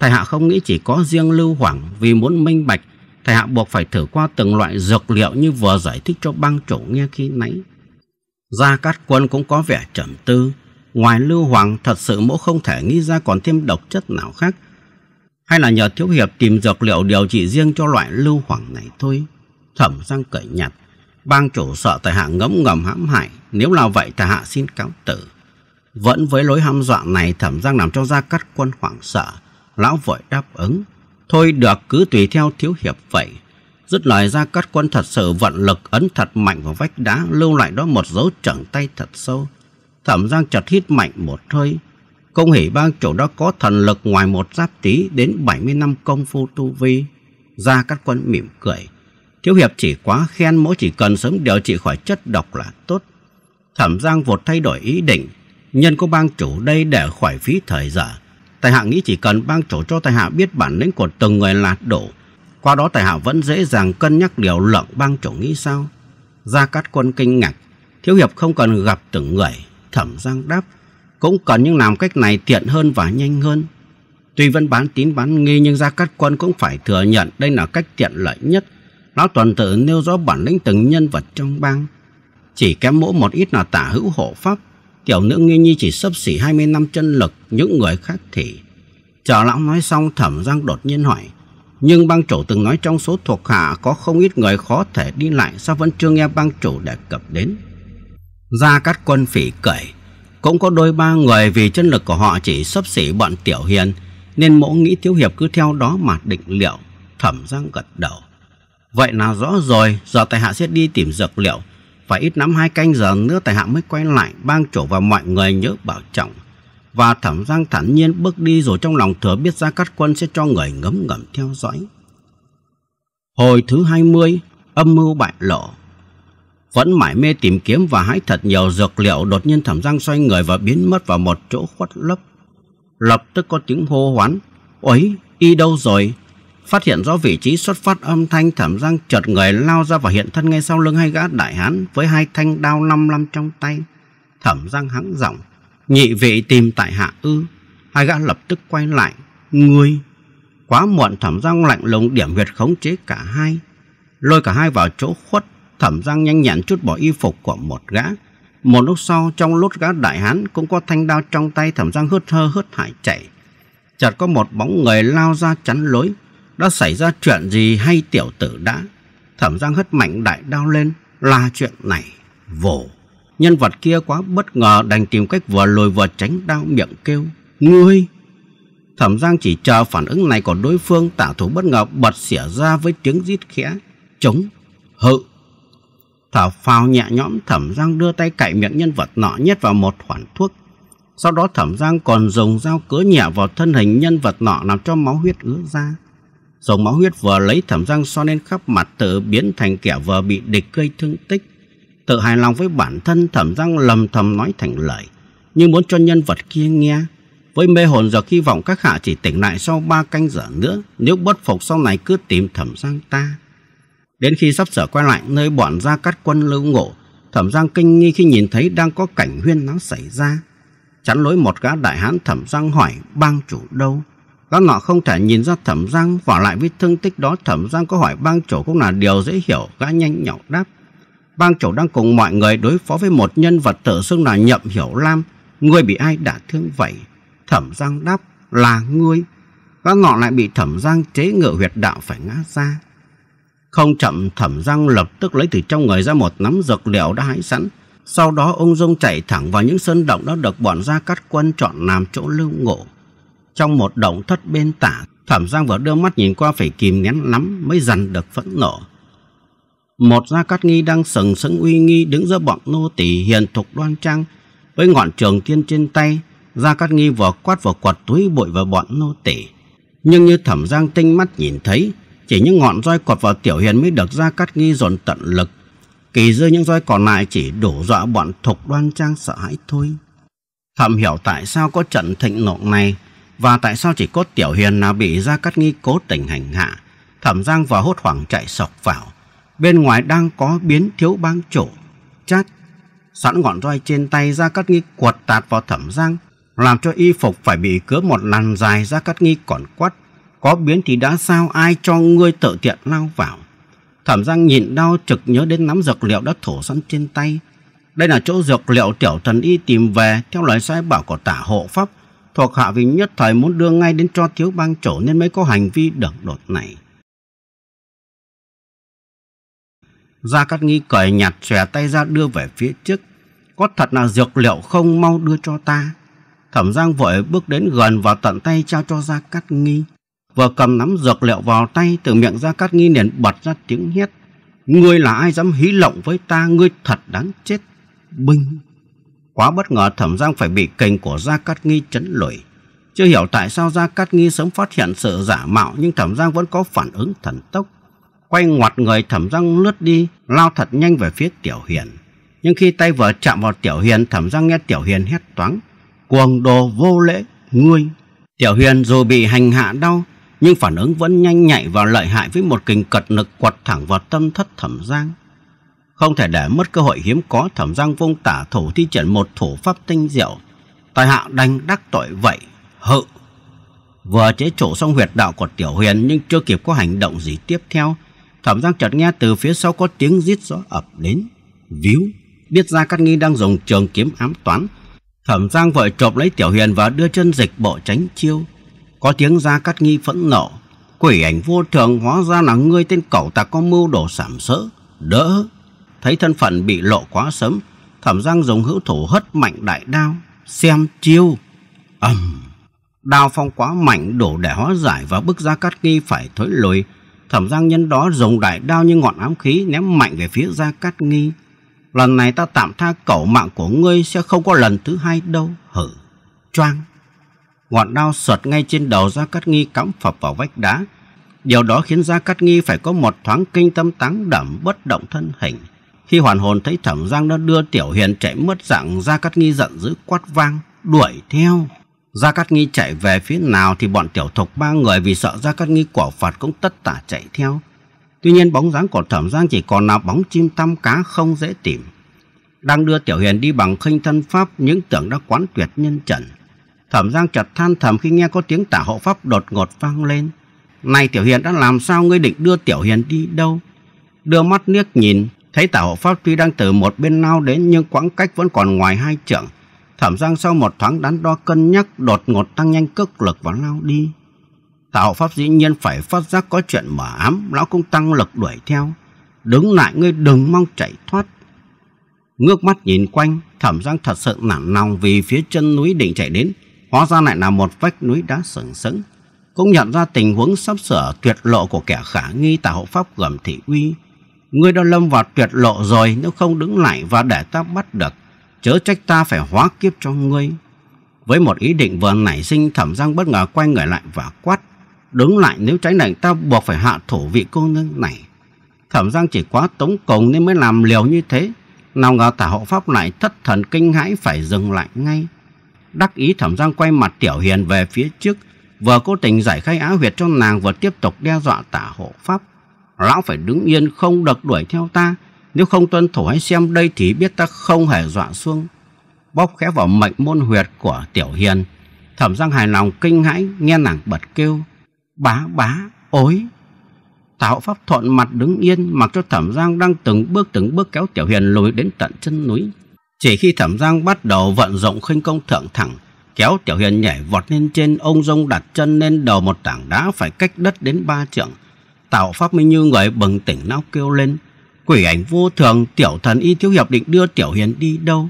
Thầy hạ không nghĩ chỉ có riêng lưu hoảng vì muốn minh bạch, thầy hạ buộc phải thử qua từng loại dược liệu như vừa giải thích cho băng chủ nghe khi nãy. Gia Cát Quân cũng có vẻ trầm tư. Ngoài Lưu Hoàng thật sự mỗ không thể nghĩ ra còn thêm độc chất nào khác. Hay là nhờ Thiếu Hiệp tìm dược liệu điều trị riêng cho loại Lưu Hoàng này thôi. Thẩm Giang cởi nhặt. Bang chủ sợ tài hạ ngấm ngầm hãm hại. Nếu là vậy tài hạ xin cáo tử. Vẫn với lối hăm dọa này Thẩm Giang làm cho Gia Cát Quân hoảng sợ. Lão vội đáp ứng. Thôi được cứ tùy theo Thiếu Hiệp vậy rất lời ra cắt quân thật sự vận lực ấn thật mạnh vào vách đá lưu lại đó một dấu chẳng tay thật sâu. Thẩm Giang chợt hít mạnh một hơi. Công hỷ bang chủ đó có thần lực ngoài một giáp tí đến 70 năm công phu tu vi. ra Cát Quân mỉm cười. Thiếu hiệp chỉ quá khen mỗi chỉ cần sớm điều trị khỏi chất độc là tốt. Thẩm Giang vột thay đổi ý định. Nhân có bang chủ đây để khỏi phí thời giờ. Tài hạ nghĩ chỉ cần bang chủ cho tài hạ biết bản lĩnh của từng người là đủ qua đó tài hạ vẫn dễ dàng cân nhắc điều lợn bang chủ nghĩ sao. Gia Cát Quân kinh ngạc, thiếu hiệp không cần gặp từng người, thẩm giang đáp, cũng cần nhưng làm cách này tiện hơn và nhanh hơn. Tuy vẫn bán tín bán nghi nhưng Gia Cát Quân cũng phải thừa nhận đây là cách tiện lợi nhất. Lão toàn tự nêu rõ bản lĩnh từng nhân vật trong bang. Chỉ kém mỗi một ít là tả hữu hộ pháp, tiểu nữ nghi nhi chỉ sấp xỉ 20 năm chân lực, những người khác thì... Chờ lão nói xong thẩm giang đột nhiên hỏi, nhưng bang chủ từng nói trong số thuộc hạ có không ít người khó thể đi lại sao vẫn chưa nghe bang chủ đề cập đến. Gia Cát Quân phỉ cười, cũng có đôi ba người vì chân lực của họ chỉ sấp xỉ bọn Tiểu Hiền, nên mỗ nghĩ Thiếu Hiệp cứ theo đó mà định liệu, thẩm giang gật đầu. Vậy là rõ rồi, giờ tài hạ sẽ đi tìm dược liệu, phải ít lắm hai canh giờ nữa tài hạ mới quay lại, bang chủ và mọi người nhớ bảo trọng và thẩm giang thản nhiên bước đi rồi trong lòng thừa biết ra cát quân sẽ cho người ngấm ngầm theo dõi. Hồi thứ hai mươi âm mưu bại lộ. Vẫn mải mê tìm kiếm và hái thật nhiều dược liệu đột nhiên thẩm giang xoay người và biến mất vào một chỗ khuất lấp. Lập tức có tiếng hô hoán, ấy y đâu rồi? Phát hiện rõ vị trí xuất phát âm thanh thẩm giang chợt người lao ra và hiện thân ngay sau lưng hai gã đại hán với hai thanh đao lăm lăm trong tay. Thẩm giang hắng giọng Nhị vị tìm tại hạ ư Hai gã lập tức quay lại Ngươi Quá muộn thẩm giang lạnh lùng điểm huyệt khống chế cả hai Lôi cả hai vào chỗ khuất Thẩm giang nhanh nhẹn chút bỏ y phục của một gã Một lúc sau trong lốt gã đại hán Cũng có thanh đao trong tay thẩm giang hớt hơ hớt hải chạy Chợt có một bóng người lao ra chắn lối Đã xảy ra chuyện gì hay tiểu tử đã Thẩm giang hất mạnh đại đao lên la chuyện này vồ Nhân vật kia quá bất ngờ đành tìm cách vừa lùi vừa tránh đau miệng kêu. Ngươi! Thẩm Giang chỉ chờ phản ứng này của đối phương tạo thủ bất ngờ bật xỉa ra với tiếng rít khẽ. Chống! Hự! Thở phào nhẹ nhõm Thẩm Giang đưa tay cạy miệng nhân vật nọ nhét vào một khoản thuốc. Sau đó Thẩm Giang còn dùng dao cứa nhẹ vào thân hình nhân vật nọ làm cho máu huyết ứa ra. Dòng máu huyết vừa lấy Thẩm Giang so lên khắp mặt tự biến thành kẻ vừa bị địch gây thương tích tự hài lòng với bản thân thẩm răng lầm thầm nói thành lời nhưng muốn cho nhân vật kia nghe với mê hồn giờ hy vọng các hạ chỉ tỉnh lại sau ba canh giờ nữa nếu bất phục sau này cứ tìm thẩm giang ta đến khi sắp sửa quay lại nơi bọn gia cát quân lưu ngộ thẩm giang kinh nghi khi nhìn thấy đang có cảnh huyên náo xảy ra chắn lối một gã đại hán thẩm giang hỏi bang chủ đâu gã nọ không thể nhìn ra thẩm giang vỏ lại với thương tích đó thẩm giang có hỏi bang chủ cũng là điều dễ hiểu gã nhanh nhậu đáp bang chủ đang cùng mọi người đối phó với một nhân vật tự xưng là Nhậm Hiểu Lam. Ngươi bị ai đả thương vậy? Thẩm Giang đáp là ngươi. Gã ngọ lại bị Thẩm Giang chế ngự huyệt đạo phải ngã ra. Không chậm Thẩm Giang lập tức lấy từ trong người ra một nắm dược liệu đã hái sẵn. Sau đó ông Dung chạy thẳng vào những sơn động đã được bọn gia cắt quân chọn làm chỗ lưu ngộ. Trong một động thất bên tả, Thẩm Giang vừa đưa mắt nhìn qua phải kìm nén lắm mới dằn được phẫn nộ một gia cát nghi đang sừng sững uy nghi đứng giữa bọn nô tỳ hiền thục đoan trang với ngọn trường tiên trên tay gia cát nghi vừa quát vừa quật túi bụi vào bọn nô tỳ nhưng như thẩm giang tinh mắt nhìn thấy chỉ những ngọn roi quật vào tiểu hiền mới được gia cát nghi dồn tận lực kỳ dư những roi còn lại chỉ đủ dọa bọn thục đoan trang sợ hãi thôi thẩm hiểu tại sao có trận thịnh nộ này và tại sao chỉ có tiểu hiền là bị gia cát nghi cố tình hành hạ thẩm giang vừa hốt hoảng chạy sọc vào Bên ngoài đang có biến thiếu bang chủ Chát Sẵn ngọn roi trên tay ra cắt nghi quật tạt vào thẩm giang Làm cho y phục phải bị cứa một làn dài ra cắt nghi còn quắt Có biến thì đã sao ai cho ngươi tự tiện lao vào Thẩm giang nhìn đau trực nhớ đến nắm dược liệu đã thổ sẵn trên tay đây là chỗ dược liệu tiểu thần y tìm về theo lời sai bảo của tả hộ pháp thuộc hạ vì nhất thời muốn đưa ngay đến cho thiếu bang chủ nên mới có hành vi đợt đột này. Gia Cát Nghi cởi nhạt xòe tay ra đưa về phía trước. Có thật là dược liệu không mau đưa cho ta? Thẩm Giang vội bước đến gần và tận tay trao cho Gia Cát Nghi. Vừa cầm nắm dược liệu vào tay từ miệng Gia Cát Nghi liền bật ra tiếng hét. Ngươi là ai dám hí lộng với ta? Ngươi thật đáng chết. Binh! Quá bất ngờ Thẩm Giang phải bị kình của Gia Cát Nghi chấn lội. Chưa hiểu tại sao Gia Cát Nghi sớm phát hiện sự giả mạo nhưng Thẩm Giang vẫn có phản ứng thần tốc quay ngoặt người thẩm răng lướt đi, lao thật nhanh về phía Tiểu Hiền. Nhưng khi tay vợ chạm vào Tiểu Hiền, thẩm răng nghe Tiểu Hiền hét toáng. Cuồng đồ vô lễ, ngươi. Tiểu Hiền dù bị hành hạ đau, nhưng phản ứng vẫn nhanh nhạy và lợi hại với một kình cật lực quật thẳng vào tâm thất thẩm giang. Không thể để mất cơ hội hiếm có thẩm giang vung tả thủ thi triển một thủ pháp tinh diệu. Tài hạ đành đắc tội vậy, hự. Vừa chế chỗ xong huyệt đạo của Tiểu Huyền nhưng chưa kịp có hành động gì tiếp theo Thẩm Giang chợt nghe từ phía sau có tiếng rít gió ập đến. Víu, biết ra Cát Nghi đang dùng trường kiếm ám toán. Thẩm Giang vội chộp lấy Tiểu Hiền và đưa chân dịch bộ tránh chiêu. Có tiếng ra Cát Nghi phẫn nộ. Quỷ ảnh vô thường hóa ra là ngươi tên cẩu ta có mưu đồ sảm sỡ. Đỡ! Thấy thân phận bị lộ quá sớm, Thẩm Giang dùng hữu thủ hất mạnh đại đao. Xem chiêu! ầm! Đao phong quá mạnh đổ để hóa giải và bức ra Cát Nghi phải thối lùi Thẩm Giang nhân đó dùng đại đao như ngọn ám khí ném mạnh về phía Gia Cát Nghi. Lần này ta tạm tha cẩu mạng của ngươi sẽ không có lần thứ hai đâu. Hử. Choang. Ngọn đao sượt ngay trên đầu Gia Cát Nghi cắm phập vào vách đá. Điều đó khiến Gia Cát Nghi phải có một thoáng kinh tâm táng đẩm bất động thân hình. Khi hoàn hồn thấy Thẩm Giang đã đưa Tiểu Hiền chạy mất dạng Gia Cát Nghi giận dữ quát vang. Đuổi theo. Gia Cát Nghi chạy về phía nào thì bọn tiểu thục ba người vì sợ Gia Cát Nghi quả Phật cũng tất tả chạy theo. Tuy nhiên bóng dáng của Thẩm Giang chỉ còn là bóng chim tăm cá không dễ tìm. Đang đưa Tiểu Hiền đi bằng khinh thân pháp những tưởng đã quán tuyệt nhân trần. Thẩm Giang chợt than thầm khi nghe có tiếng tả hộ pháp đột ngột vang lên. Này Tiểu Hiền đã làm sao ngươi định đưa Tiểu Hiền đi đâu? Đưa mắt liếc nhìn, thấy tả hộ pháp tuy đang từ một bên lao đến nhưng quãng cách vẫn còn ngoài hai trượng Thẩm Giang sau một thoáng đắn đo cân nhắc đột ngột tăng nhanh cước lực và lao đi. Tào Pháp dĩ nhiên phải phát giác có chuyện mở ám, lão cũng tăng lực đuổi theo. Đứng lại ngươi đừng mong chạy thoát. Ngước mắt nhìn quanh, Thẩm Giang thật sự nản lòng vì phía chân núi định chạy đến, hóa ra lại là một vách núi đá sừng sững. Cũng nhận ra tình huống sắp sửa tuyệt lộ của kẻ khả nghi Tào Pháp gầm thị uy. Ngươi đã lâm vào tuyệt lộ rồi nếu không đứng lại và để ta bắt được chớ trách ta phải hóa kiếp cho ngươi. Với một ý định vừa nảy sinh thẩm giang bất ngờ quay người lại và quát. Đứng lại nếu trái này ta buộc phải hạ thủ vị cô nương này. Thẩm giang chỉ quá tống cùng nên mới làm liều như thế. Nào ngờ tả hộ pháp lại thất thần kinh hãi phải dừng lại ngay. Đắc ý thẩm giang quay mặt tiểu hiền về phía trước. Vừa cố tình giải khai á huyệt cho nàng vừa tiếp tục đe dọa tả hộ pháp. Lão phải đứng yên không được đuổi theo ta nếu không tuân thủ hãy xem đây thì biết ta không hề dọa xuông. Bóp khẽ vào mệnh môn huyệt của Tiểu Hiền. Thẩm Giang hài lòng kinh hãi nghe nàng bật kêu. Bá bá, ối. tạo Pháp thuận mặt đứng yên mặc cho Thẩm Giang đang từng bước từng bước kéo Tiểu Hiền lùi đến tận chân núi. Chỉ khi Thẩm Giang bắt đầu vận rộng khinh công thượng thẳng, kéo Tiểu Hiền nhảy vọt lên trên ông rông đặt chân lên đầu một tảng đá phải cách đất đến ba trượng. tạo Pháp mới như người bừng tỉnh não kêu lên. Quỷ ảnh vô thường, tiểu thần y thiếu hiệp định đưa tiểu hiền đi đâu?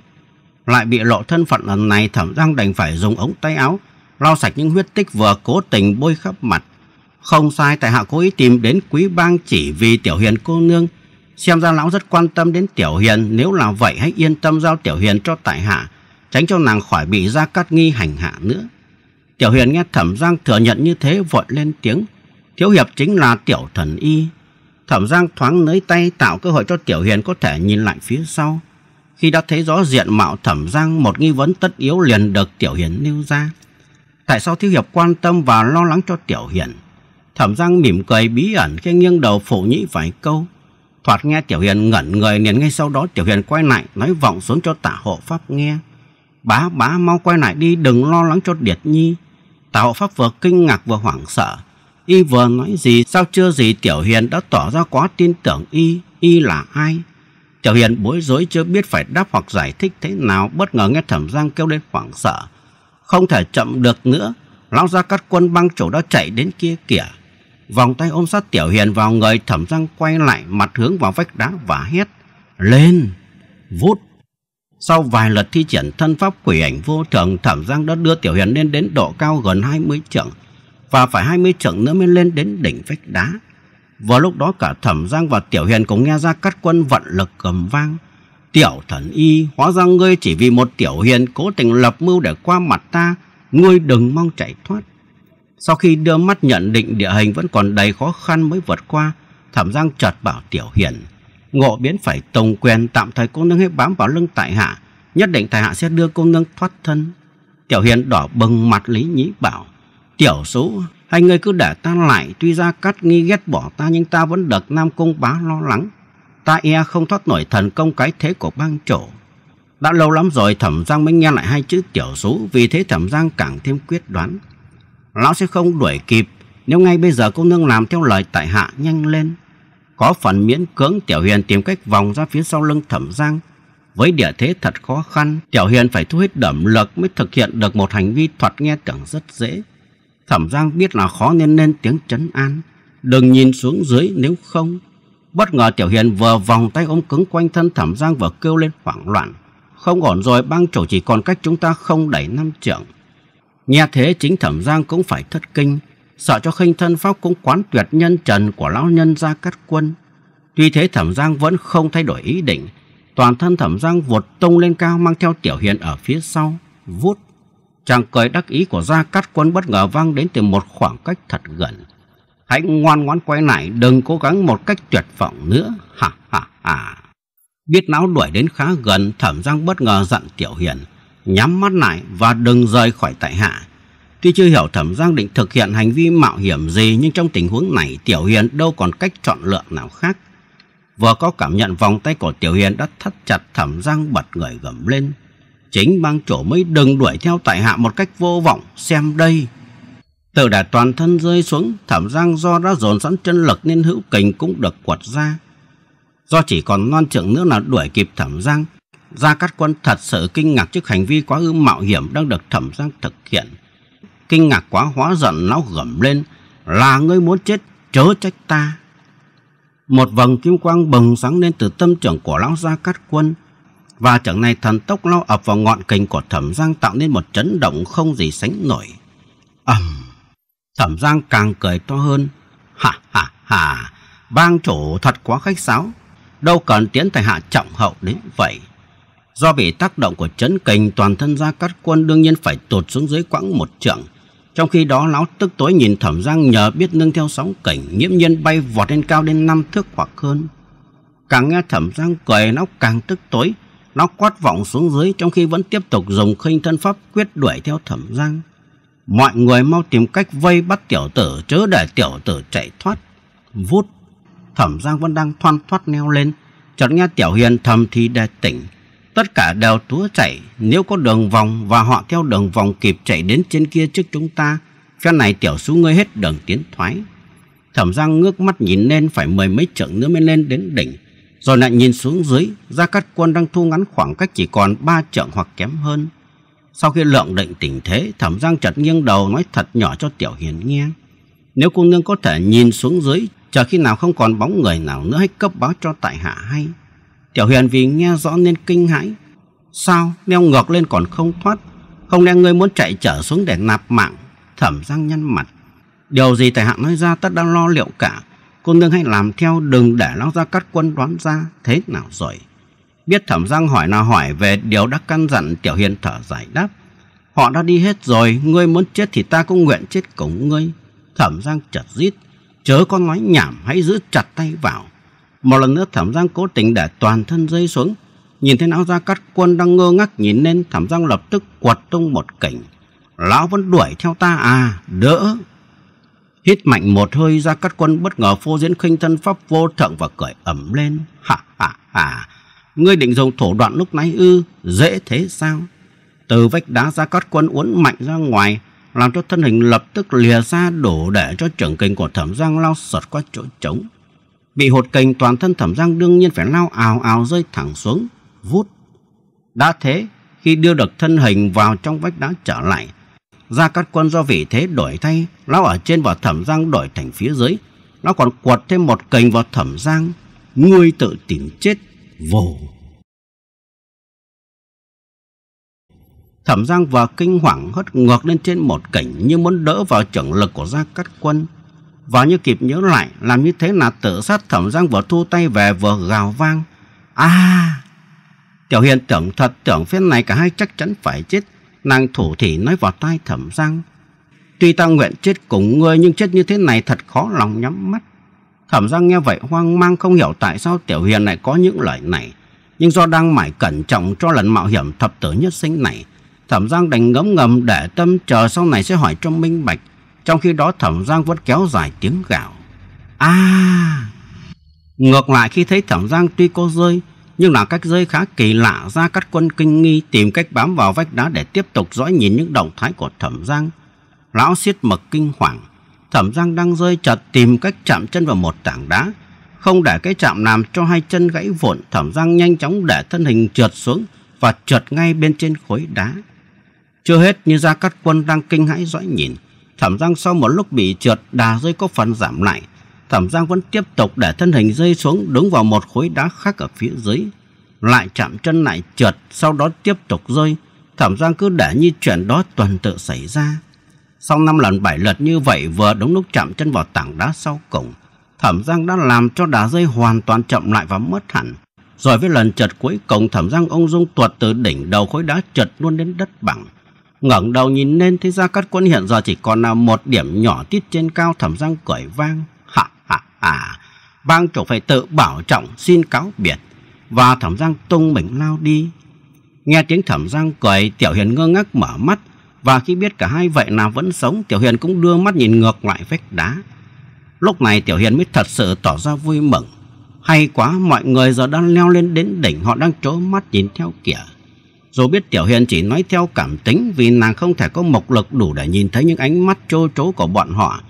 Lại bị lộ thân phận lần này thẩm giang đành phải dùng ống tay áo, lau sạch những huyết tích vừa cố tình bôi khắp mặt. Không sai tại hạ cố ý tìm đến quý bang chỉ vì tiểu hiền cô nương. Xem ra lão rất quan tâm đến tiểu hiền, nếu là vậy hãy yên tâm giao tiểu hiền cho tại hạ, tránh cho nàng khỏi bị gia cát nghi hành hạ nữa. Tiểu hiền nghe thẩm giang thừa nhận như thế vội lên tiếng, thiếu hiệp chính là tiểu thần y. Thẩm Giang thoáng nới tay tạo cơ hội cho Tiểu Hiền có thể nhìn lại phía sau. Khi đã thấy rõ diện mạo Thẩm Giang, một nghi vấn tất yếu liền được Tiểu Hiền nêu ra. Tại sao Thiếu Hiệp quan tâm và lo lắng cho Tiểu Hiền? Thẩm Giang mỉm cười bí ẩn khi nghiêng đầu phụ nhĩ vài câu. Thoạt nghe Tiểu Hiền ngẩn người liền ngay sau đó Tiểu Hiền quay lại nói vọng xuống cho tả hộ pháp nghe. Bá bá mau quay lại đi đừng lo lắng cho Điệt Nhi. Tả hộ pháp vừa kinh ngạc vừa hoảng sợ Y vừa nói gì sao chưa gì Tiểu Hiền đã tỏ ra quá tin tưởng Y Y là ai Tiểu Hiền bối rối chưa biết phải đáp hoặc giải thích thế nào Bất ngờ nghe thẩm giang kêu lên hoảng sợ Không thể chậm được nữa Lão ra cắt quân băng chủ đã chạy đến kia kìa Vòng tay ôm sát Tiểu Hiền vào người thẩm giang quay lại mặt hướng vào vách đá và hét Lên Vút sau vài lượt thi triển thân pháp quỷ ảnh vô thường, Thẩm Giang đã đưa Tiểu Hiền lên đến độ cao gần hai mươi trượng và phải hai mươi trượng nữa mới lên đến đỉnh vách đá. Vào lúc đó cả Thẩm Giang và Tiểu Hiền cũng nghe ra cắt quân vận lực gầm vang. Tiểu thần y, hóa ra ngươi chỉ vì một Tiểu Hiền cố tình lập mưu để qua mặt ta, ngươi đừng mong chạy thoát. Sau khi đưa mắt nhận định địa hình vẫn còn đầy khó khăn mới vượt qua, Thẩm Giang chợt bảo Tiểu Hiền, ngộ biến phải tổng quyền tạm thời cô nương hết bám vào lưng tại hạ, nhất định tại hạ sẽ đưa cô nương thoát thân. Tiểu Hiền đỏ bừng mặt lý nhĩ bảo, Tiểu số, hai người cứ để ta lại, tuy ra cắt nghi ghét bỏ ta nhưng ta vẫn được Nam Cung Bá lo lắng. Ta e không thoát nổi thần công cái thế của bang chủ Đã lâu lắm rồi Thẩm Giang mới nghe lại hai chữ tiểu số, vì thế Thẩm Giang càng thêm quyết đoán. Lão sẽ không đuổi kịp, nếu ngay bây giờ cô nương làm theo lời tại hạ nhanh lên. Có phần miễn cưỡng Tiểu hiền tìm cách vòng ra phía sau lưng Thẩm Giang. Với địa thế thật khó khăn, Tiểu hiền phải thu hết đẩm lực mới thực hiện được một hành vi thoạt nghe tưởng rất dễ Thẩm Giang biết là khó nên lên tiếng chấn an. Đừng nhìn xuống dưới nếu không. Bất ngờ Tiểu Hiền vừa vòng tay ôm cứng quanh thân Thẩm Giang vừa kêu lên hoảng loạn. Không ổn rồi băng chủ chỉ còn cách chúng ta không đẩy năm trượng. Nghe thế chính Thẩm Giang cũng phải thất kinh. Sợ cho khinh thân pháp cũng quán tuyệt nhân trần của lão nhân gia cắt quân. Tuy thế Thẩm Giang vẫn không thay đổi ý định. Toàn thân Thẩm Giang vụt tung lên cao mang theo Tiểu Hiền ở phía sau. Vút Chàng cười đắc ý của Gia Cát Quân bất ngờ vang đến từ một khoảng cách thật gần. Hãy ngoan ngoãn quay lại, đừng cố gắng một cách tuyệt vọng nữa. Ha ha ha. Biết não đuổi đến khá gần, thẩm giang bất ngờ dặn Tiểu Hiền. Nhắm mắt lại và đừng rời khỏi tại hạ. Tuy chưa hiểu thẩm giang định thực hiện hành vi mạo hiểm gì nhưng trong tình huống này Tiểu Hiền đâu còn cách chọn lựa nào khác. Vừa có cảm nhận vòng tay của Tiểu Hiền đã thắt chặt thẩm giang bật người gầm lên. Chính bang chủ mới đừng đuổi theo tại hạ một cách vô vọng, xem đây. Tự đã toàn thân rơi xuống, thẩm giang do đã dồn sẵn chân lực nên hữu kình cũng được quật ra. Do chỉ còn non trưởng nữa là đuổi kịp thẩm giang, Gia Cát Quân thật sự kinh ngạc trước hành vi quá ư mạo hiểm đang được thẩm giang thực hiện. Kinh ngạc quá hóa giận lão gầm lên, là ngươi muốn chết, chớ trách ta. Một vầng kim quang bừng sáng lên từ tâm trưởng của lão Gia Cát Quân, và chẳng này thần tốc lao ập vào ngọn cành của thẩm giang tạo nên một chấn động không gì sánh nổi ầm thẩm giang càng cười to hơn ha ha hà bang chủ thật quá khách sáo đâu cần tiến tài hạ trọng hậu đến vậy do bị tác động của chấn kình toàn thân ra cát quân đương nhiên phải tụt xuống dưới quãng một trượng trong khi đó lão tức tối nhìn thẩm giang nhờ biết nâng theo sóng cảnh nghiễm nhiên bay vọt lên cao đến năm thước hoặc hơn càng nghe thẩm giang cười lão càng tức tối nó quát vọng xuống dưới trong khi vẫn tiếp tục dùng khinh thân pháp quyết đuổi theo thẩm giang. Mọi người mau tìm cách vây bắt tiểu tử chớ để tiểu tử chạy thoát. Vút, thẩm giang vẫn đang thoăn thoắt neo lên. Chợt nghe tiểu hiền thầm thì đề tỉnh. Tất cả đều túa chạy, nếu có đường vòng và họ theo đường vòng kịp chạy đến trên kia trước chúng ta, phen này tiểu số ngươi hết đường tiến thoái. Thẩm Giang ngước mắt nhìn lên phải mười mấy trượng nữa mới lên đến đỉnh. Rồi lại nhìn xuống dưới, Gia Cát Quân đang thu ngắn khoảng cách chỉ còn ba trượng hoặc kém hơn. Sau khi lượng định tình thế, Thẩm Giang chợt nghiêng đầu nói thật nhỏ cho Tiểu Hiền nghe. Nếu cô nương có thể nhìn xuống dưới, chờ khi nào không còn bóng người nào nữa hãy cấp báo cho tại hạ hay. Tiểu Hiền vì nghe rõ nên kinh hãi. Sao, leo ngược lên còn không thoát, không lẽ ngươi muốn chạy trở xuống để nạp mạng? Thẩm Giang nhăn mặt. Điều gì tại hạ nói ra tất đang lo liệu cả, cô nương hãy làm theo đừng để lão gia cắt quân đoán ra thế nào rồi biết thẩm giang hỏi nào hỏi về điều đã căn dặn tiểu hiền thở giải đáp họ đã đi hết rồi ngươi muốn chết thì ta cũng nguyện chết cùng ngươi thẩm giang chật rít chớ con nói nhảm hãy giữ chặt tay vào một lần nữa thẩm giang cố tình để toàn thân rơi xuống nhìn thấy lão gia cắt quân đang ngơ ngác nhìn lên thẩm giang lập tức quật tung một cảnh. lão vẫn đuổi theo ta à đỡ Hít mạnh một hơi ra cắt quân bất ngờ phô diễn khinh thân pháp vô thượng và cười ẩm lên. Hả hả hả. Ngươi định dùng thủ đoạn lúc nãy ư. Dễ thế sao? Từ vách đá ra cắt quân uốn mạnh ra ngoài. Làm cho thân hình lập tức lìa ra đổ để cho trưởng kình của thẩm giang lao sượt qua chỗ trống. Bị hột kình toàn thân thẩm giang đương nhiên phải lao ào ào rơi thẳng xuống. Vút. Đã thế, khi đưa được thân hình vào trong vách đá trở lại, Gia Cát Quân do vị thế đổi thay, lão ở trên vào thẩm giang đổi thành phía dưới. Nó còn quật thêm một cành vào thẩm giang. Ngươi tự tìm chết, vồ! Thẩm giang vừa kinh hoàng hất ngược lên trên một cảnh như muốn đỡ vào trưởng lực của Gia Cát Quân. Và như kịp nhớ lại, làm như thế là tự sát thẩm giang vừa thu tay về vừa gào vang. a à! Tiểu Hiền tưởng thật tưởng phiên này cả hai chắc chắn phải chết Nàng thủ thỉ nói vào tai thẩm giang Tuy ta nguyện chết cùng ngươi nhưng chết như thế này thật khó lòng nhắm mắt. Thẩm Giang nghe vậy hoang mang không hiểu tại sao Tiểu Hiền lại có những lời này. Nhưng do đang mải cẩn trọng cho lần mạo hiểm thập tử nhất sinh này, Thẩm Giang đành ngấm ngầm để tâm chờ sau này sẽ hỏi cho minh bạch. Trong khi đó Thẩm Giang vẫn kéo dài tiếng gạo. a à! Ngược lại khi thấy Thẩm Giang tuy cô rơi, nhưng là cách rơi khá kỳ lạ ra cắt quân kinh nghi tìm cách bám vào vách đá để tiếp tục dõi nhìn những động thái của thẩm giang lão siết mực kinh hoàng thẩm giang đang rơi chật tìm cách chạm chân vào một tảng đá không để cái chạm làm cho hai chân gãy vụn thẩm giang nhanh chóng để thân hình trượt xuống và trượt ngay bên trên khối đá chưa hết như gia cát quân đang kinh hãi dõi nhìn thẩm giang sau một lúc bị trượt đà rơi có phần giảm lại Thẩm Giang vẫn tiếp tục để thân hình rơi xuống đứng vào một khối đá khác ở phía dưới. Lại chạm chân lại trượt, sau đó tiếp tục rơi. Thẩm Giang cứ để như chuyện đó tuần tự xảy ra. Sau năm lần bảy lượt như vậy vừa đúng lúc chạm chân vào tảng đá sau cổng Thẩm Giang đã làm cho đá rơi hoàn toàn chậm lại và mất hẳn. Rồi với lần trượt cuối cùng Thẩm Giang ông dung tuột từ đỉnh đầu khối đá trượt luôn đến đất bằng ngẩng đầu nhìn lên thấy ra các quân hiện giờ chỉ còn là một điểm nhỏ tít trên cao thẩm giang cởi vang ả à, Bang chủ phải tự bảo trọng xin cáo biệt Và thẩm giang tung mình lao đi Nghe tiếng thẩm giang cười Tiểu Hiền ngơ ngác mở mắt Và khi biết cả hai vậy nào vẫn sống Tiểu Hiền cũng đưa mắt nhìn ngược lại vách đá Lúc này Tiểu Hiền mới thật sự tỏ ra vui mừng Hay quá mọi người giờ đang leo lên đến đỉnh Họ đang trố mắt nhìn theo kìa Dù biết Tiểu Hiền chỉ nói theo cảm tính Vì nàng không thể có mộc lực đủ để nhìn thấy những ánh mắt trô trố của bọn họ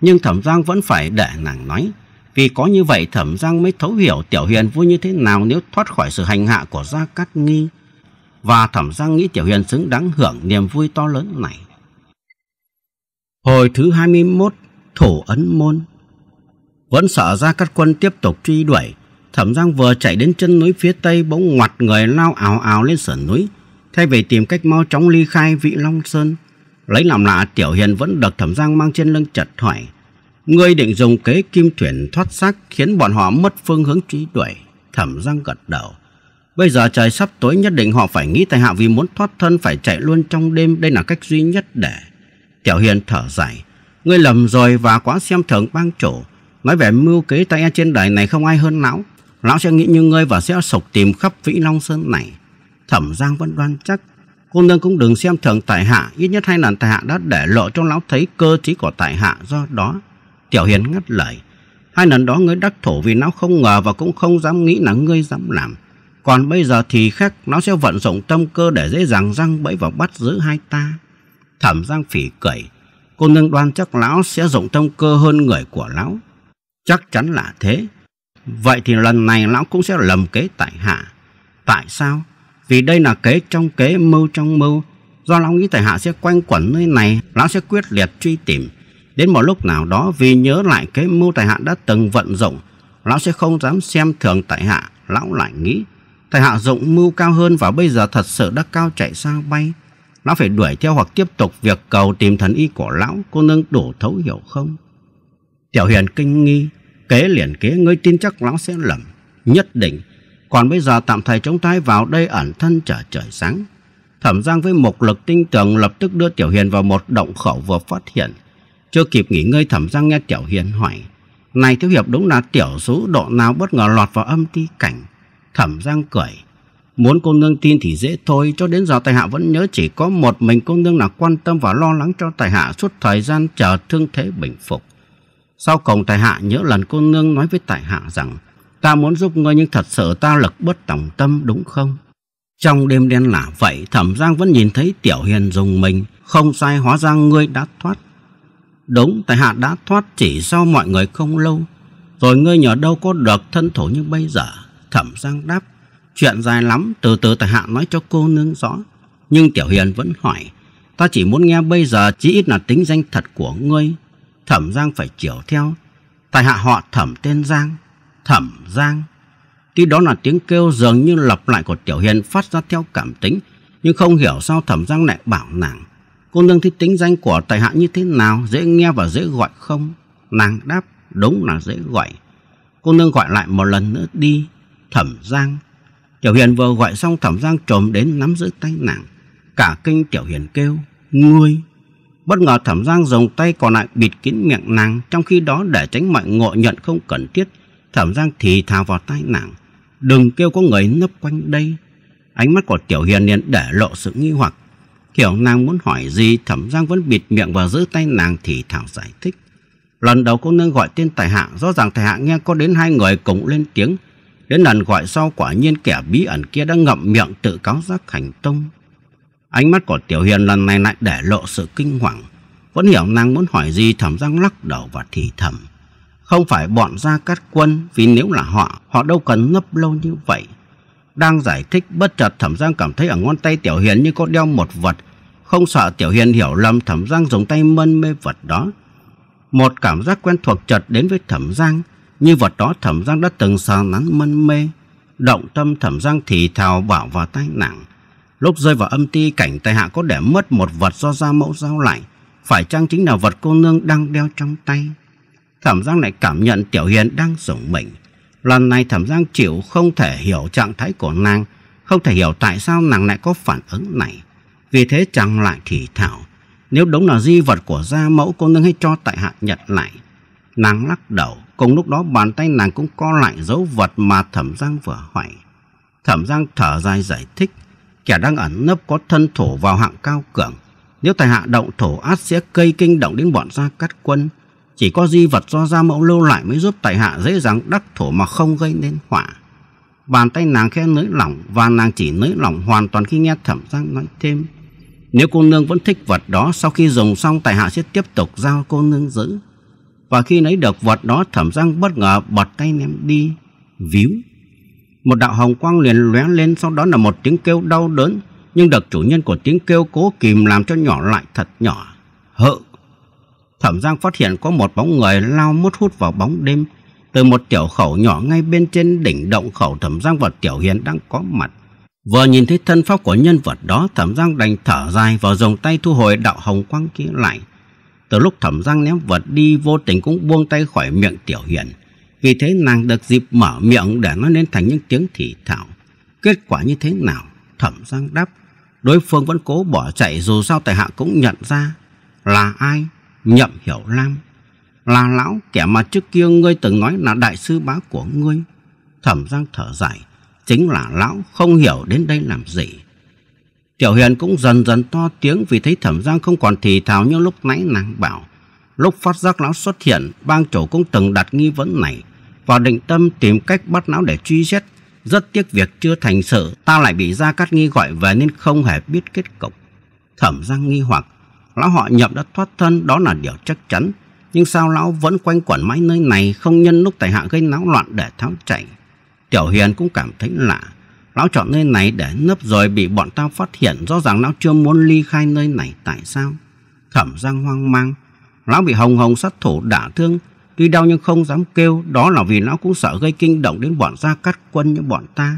Nhưng thẩm giang vẫn phải để nàng nói vì có như vậy Thẩm Giang mới thấu hiểu Tiểu Hiền vui như thế nào nếu thoát khỏi sự hành hạ của Gia Cát Nghi. Và Thẩm Giang nghĩ Tiểu Hiền xứng đáng hưởng niềm vui to lớn này. Hồi thứ 21, thổ Ấn Môn Vẫn sợ Gia Cát Quân tiếp tục truy đuổi, Thẩm Giang vừa chạy đến chân núi phía tây bỗng ngoặt người lao ảo ảo lên sườn núi, thay vì tìm cách mau chóng ly khai vị Long Sơn. Lấy làm lạ Tiểu Hiền vẫn được Thẩm Giang mang trên lưng chật thoải, Ngươi định dùng kế kim thuyền thoát xác khiến bọn họ mất phương hướng truy đuổi. Thẩm Giang gật đầu. Bây giờ trời sắp tối nhất định họ phải nghĩ tại hạ vì muốn thoát thân phải chạy luôn trong đêm. Đây là cách duy nhất để... Tiểu Hiền thở dài. Ngươi lầm rồi và quá xem thường bang chủ. Nói về mưu kế tay e trên đời này không ai hơn lão. Lão sẽ nghĩ như ngươi và sẽ sục tìm khắp Vĩ Long Sơn này. Thẩm Giang vẫn đoan chắc cô nương cũng đừng xem thường tại hạ ít nhất hai lần tại hạ đã để lộ cho lão thấy cơ trí của tại hạ do đó Tiểu Hiền ngắt lời. Hai lần đó ngươi đắc thổ vì nó không ngờ và cũng không dám nghĩ là ngươi dám làm. Còn bây giờ thì khác, nó sẽ vận dụng tâm cơ để dễ dàng răng bẫy và bắt giữ hai ta. Thẩm Giang Phỉ cười. Cô nương đoan chắc lão sẽ dụng tâm cơ hơn người của lão. Chắc chắn là thế. Vậy thì lần này lão cũng sẽ lầm kế tại hạ. Tại sao? Vì đây là kế trong kế mưu trong mưu. Do lão nghĩ tại hạ sẽ quanh quẩn nơi này, lão sẽ quyết liệt truy tìm. Đến một lúc nào đó vì nhớ lại cái mưu tài hạ đã từng vận dụng, lão sẽ không dám xem thường tại hạ, lão lại nghĩ. Tài hạ dụng mưu cao hơn và bây giờ thật sự đã cao chạy xa bay. Lão phải đuổi theo hoặc tiếp tục việc cầu tìm thần y của lão, cô nương đủ thấu hiểu không? Tiểu hiền kinh nghi, kế liền kế ngươi tin chắc lão sẽ lầm, nhất định. Còn bây giờ tạm thời chống tay vào đây ẩn thân chờ trời sáng. Thẩm Giang với một lực tinh tường lập tức đưa Tiểu Hiền vào một động khẩu vừa phát hiện. Chưa kịp nghỉ ngơi thẩm giang nghe Tiểu Hiền hỏi. Này thiếu hiệp đúng là tiểu số độ nào bất ngờ lọt vào âm ti cảnh. Thẩm giang cười. Muốn cô nương tin thì dễ thôi, cho đến giờ tài hạ vẫn nhớ chỉ có một mình cô nương là quan tâm và lo lắng cho tài hạ suốt thời gian chờ thương thế bình phục. Sau cùng tài hạ nhớ lần cô nương nói với tài hạ rằng ta muốn giúp ngươi nhưng thật sự ta lực bất tòng tâm đúng không? Trong đêm đen là vậy, Thẩm Giang vẫn nhìn thấy Tiểu Hiền dùng mình, không sai hóa ra ngươi đã thoát Đúng, tại hạ đã thoát chỉ sau mọi người không lâu. Rồi ngươi nhờ đâu có được thân thủ như bây giờ? Thẩm Giang đáp, chuyện dài lắm, từ từ tại hạ nói cho cô nương rõ. Nhưng Tiểu Hiền vẫn hỏi, ta chỉ muốn nghe bây giờ chí ít là tính danh thật của ngươi. Thẩm Giang phải chiều theo. Tại hạ họ Thẩm tên Giang, Thẩm Giang. Tuy đó là tiếng kêu dường như lặp lại của Tiểu Hiền phát ra theo cảm tính, nhưng không hiểu sao Thẩm Giang lại bảo nàng Cô Nương thấy tính danh của tài hạ như thế nào Dễ nghe và dễ gọi không Nàng đáp đúng là dễ gọi Cô Nương gọi lại một lần nữa đi Thẩm Giang Tiểu Hiền vừa gọi xong Thẩm Giang trồm đến nắm giữ tay nàng Cả kinh Tiểu Hiền kêu Ngươi Bất ngờ Thẩm Giang dùng tay còn lại bịt kín miệng nàng Trong khi đó để tránh mọi ngộ nhận không cần thiết Thẩm Giang thì thào vào tai nàng Đừng kêu có người nấp quanh đây Ánh mắt của Tiểu Hiền liền để lộ sự nghi hoặc Hiểu nàng muốn hỏi gì Thẩm Giang vẫn bịt miệng và giữ tay nàng thì thảo giải thích Lần đầu cô nương gọi tên tài hạ Rõ ràng tài hạ nghe có đến hai người cùng lên tiếng Đến lần gọi sau quả nhiên kẻ bí ẩn kia đã ngậm miệng tự cáo giác hành tông Ánh mắt của Tiểu Hiền lần này lại để lộ sự kinh hoàng Vẫn hiểu nàng muốn hỏi gì Thẩm Giang lắc đầu và thì thầm Không phải bọn gia cát quân Vì nếu là họ Họ đâu cần ngấp lâu như vậy đang giải thích bất chợt Thẩm Giang cảm thấy ở ngón tay Tiểu Hiền như có đeo một vật. Không sợ Tiểu Hiền hiểu lầm Thẩm Giang dùng tay mân mê vật đó. Một cảm giác quen thuộc chợt đến với Thẩm Giang. Như vật đó Thẩm Giang đã từng sờ nắn mân mê. Động tâm Thẩm Giang thì thào bảo vào tay nặng Lúc rơi vào âm ti cảnh tài hạ có để mất một vật do ra mẫu giao lại. Phải chăng chính là vật cô nương đang đeo trong tay? Thẩm Giang lại cảm nhận Tiểu Hiền đang dùng mình. Lần này thẩm giang chịu không thể hiểu trạng thái của nàng, không thể hiểu tại sao nàng lại có phản ứng này. Vì thế chàng lại thì thảo, nếu đúng là di vật của gia mẫu cô nương hay cho tại hạ nhận lại. Nàng lắc đầu, cùng lúc đó bàn tay nàng cũng co lại dấu vật mà thẩm giang vừa hỏi. Thẩm giang thở dài giải thích, kẻ đang ẩn nấp có thân thủ vào hạng cao cường. Nếu tài hạ động thổ át sẽ cây kinh động đến bọn gia cắt quân, chỉ có di vật do gia mẫu lưu lại mới giúp tại hạ dễ dàng đắc thổ mà không gây nên họa. Bàn tay nàng khen nới lỏng và nàng chỉ nới lỏng hoàn toàn khi nghe thẩm giang nói thêm. Nếu cô nương vẫn thích vật đó sau khi dùng xong tại hạ sẽ tiếp tục giao cô nương giữ. Và khi lấy được vật đó thẩm giang bất ngờ bật tay ném đi. Víu. Một đạo hồng quang liền lóe lên sau đó là một tiếng kêu đau đớn nhưng được chủ nhân của tiếng kêu cố kìm làm cho nhỏ lại thật nhỏ. hỡ. Thẩm Giang phát hiện có một bóng người lao mút hút vào bóng đêm. Từ một tiểu khẩu nhỏ ngay bên trên đỉnh động khẩu Thẩm Giang và Tiểu Hiền đang có mặt. Vừa nhìn thấy thân pháp của nhân vật đó, Thẩm Giang đành thở dài và dùng tay thu hồi đạo hồng quang kia lại. Từ lúc Thẩm Giang ném vật đi vô tình cũng buông tay khỏi miệng Tiểu Hiền. Vì thế nàng được dịp mở miệng để nói lên thành những tiếng thì thảo. Kết quả như thế nào? Thẩm Giang đáp. Đối phương vẫn cố bỏ chạy dù sao tài hạ cũng nhận ra. Là ai? Nhậm Hiểu Lam là lão kẻ mà trước kia ngươi từng nói là đại sư bá của ngươi. Thẩm Giang thở dài, chính là lão không hiểu đến đây làm gì. Tiểu Hiền cũng dần dần to tiếng vì thấy Thẩm Giang không còn thì thào như lúc nãy nàng bảo. Lúc phát giác lão xuất hiện, bang chủ cũng từng đặt nghi vấn này và định tâm tìm cách bắt lão để truy xét. Rất tiếc việc chưa thành sự, ta lại bị Gia Cát Nghi gọi về nên không hề biết kết cục. Thẩm Giang nghi hoặc, lão họ nhậm đã thoát thân đó là điều chắc chắn nhưng sao lão vẫn quanh quẩn mãi nơi này không nhân lúc tài hạ gây náo loạn để tháo chạy tiểu hiền cũng cảm thấy lạ lão chọn nơi này để nấp rồi bị bọn tao phát hiện rõ ràng lão chưa muốn ly khai nơi này tại sao thẩm giang hoang mang lão bị hồng hồng sát thủ đả thương tuy đau nhưng không dám kêu đó là vì lão cũng sợ gây kinh động đến bọn gia cát quân như bọn ta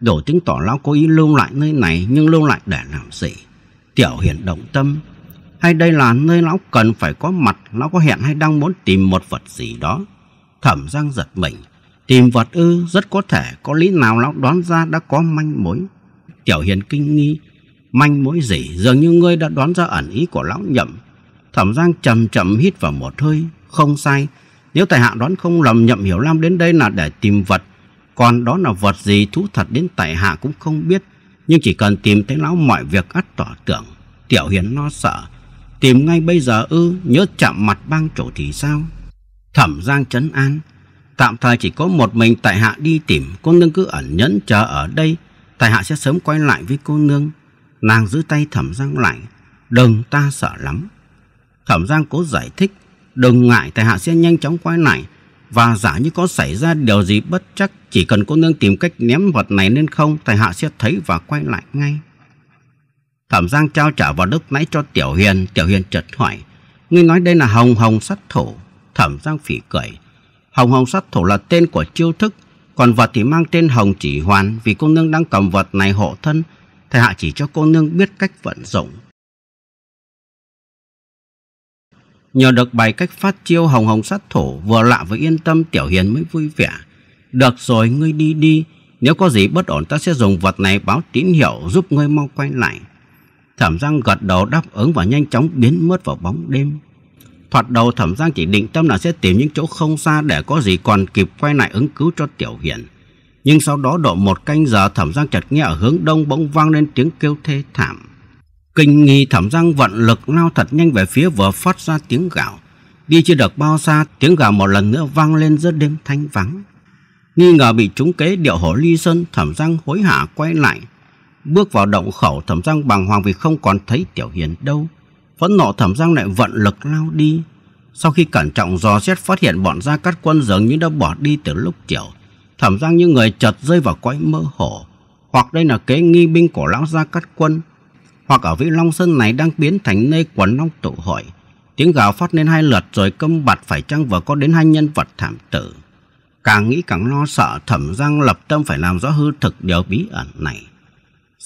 đổ chứng tỏ lão cố ý lưu lại nơi này nhưng lưu lại để làm gì tiểu hiền động tâm hay đây là nơi lão cần phải có mặt, lão có hẹn hay đang muốn tìm một vật gì đó. Thẩm Giang giật mình, tìm vật ư rất có thể có lý nào lão đoán ra đã có manh mối. Tiểu Hiền kinh nghi, manh mối gì dường như ngươi đã đoán ra ẩn ý của lão nhậm. Thẩm Giang chậm chậm hít vào một hơi, không sai, nếu tài hạ đoán không lầm nhậm hiểu lam đến đây là để tìm vật, còn đó là vật gì thú thật đến tài hạ cũng không biết, nhưng chỉ cần tìm thấy lão mọi việc ắt tỏ tưởng. Tiểu Hiền lo sợ, Tìm ngay bây giờ ư Nhớ chạm mặt bang chủ thì sao Thẩm Giang trấn an Tạm thời chỉ có một mình tại hạ đi tìm Cô nương cứ ẩn nhẫn chờ ở đây Tại hạ sẽ sớm quay lại với cô nương Nàng giữ tay Thẩm Giang lại Đừng ta sợ lắm Thẩm Giang cố giải thích Đừng ngại tại hạ sẽ nhanh chóng quay lại Và giả như có xảy ra điều gì bất chắc Chỉ cần cô nương tìm cách ném vật này lên không Tại hạ sẽ thấy và quay lại ngay Thẩm Giang trao trả vào lúc nãy cho Tiểu Hiền, Tiểu Hiền chợt hỏi, ngươi nói đây là Hồng Hồng sát thủ. Thẩm Giang phỉ cười, Hồng Hồng sát thủ là tên của chiêu thức, còn vật thì mang tên Hồng Chỉ Hoàn vì cô nương đang cầm vật này hộ thân, thầy hạ chỉ cho cô nương biết cách vận dụng. Nhờ được bày cách phát chiêu hồng hồng sát thủ Vừa lạ vừa yên tâm Tiểu Hiền mới vui vẻ Được rồi ngươi đi đi Nếu có gì bất ổn ta sẽ dùng vật này báo tín hiệu Giúp ngươi mau quay lại Thẩm Giang gật đầu đáp ứng và nhanh chóng biến mất vào bóng đêm. Thoạt đầu Thẩm Giang chỉ định tâm là sẽ tìm những chỗ không xa để có gì còn kịp quay lại ứng cứu cho Tiểu Hiển. Nhưng sau đó độ một canh giờ Thẩm Giang chợt nghe ở hướng đông bỗng vang lên tiếng kêu thê thảm. Kinh nghi Thẩm Giang vận lực lao thật nhanh về phía vừa phát ra tiếng gạo. Đi chưa được bao xa, tiếng gào một lần nữa vang lên giữa đêm thanh vắng. Nghi ngờ bị trúng kế điệu hổ ly sơn, thẩm Giang hối hả quay lại, Bước vào động khẩu thẩm giang bàng hoàng vì không còn thấy Tiểu Hiền đâu. Phẫn nộ thẩm giang lại vận lực lao đi. Sau khi cẩn trọng dò xét phát hiện bọn gia cát quân dường như đã bỏ đi từ lúc chiều. Thẩm giang như người chợt rơi vào cõi mơ hồ. Hoặc đây là kế nghi binh của lão gia cát quân. Hoặc ở Vĩ Long Sơn này đang biến thành nơi quần long tụ hội. Tiếng gào phát lên hai lượt rồi câm bặt phải chăng vừa có đến hai nhân vật thảm tử. Càng nghĩ càng lo sợ thẩm giang lập tâm phải làm rõ hư thực điều bí ẩn này.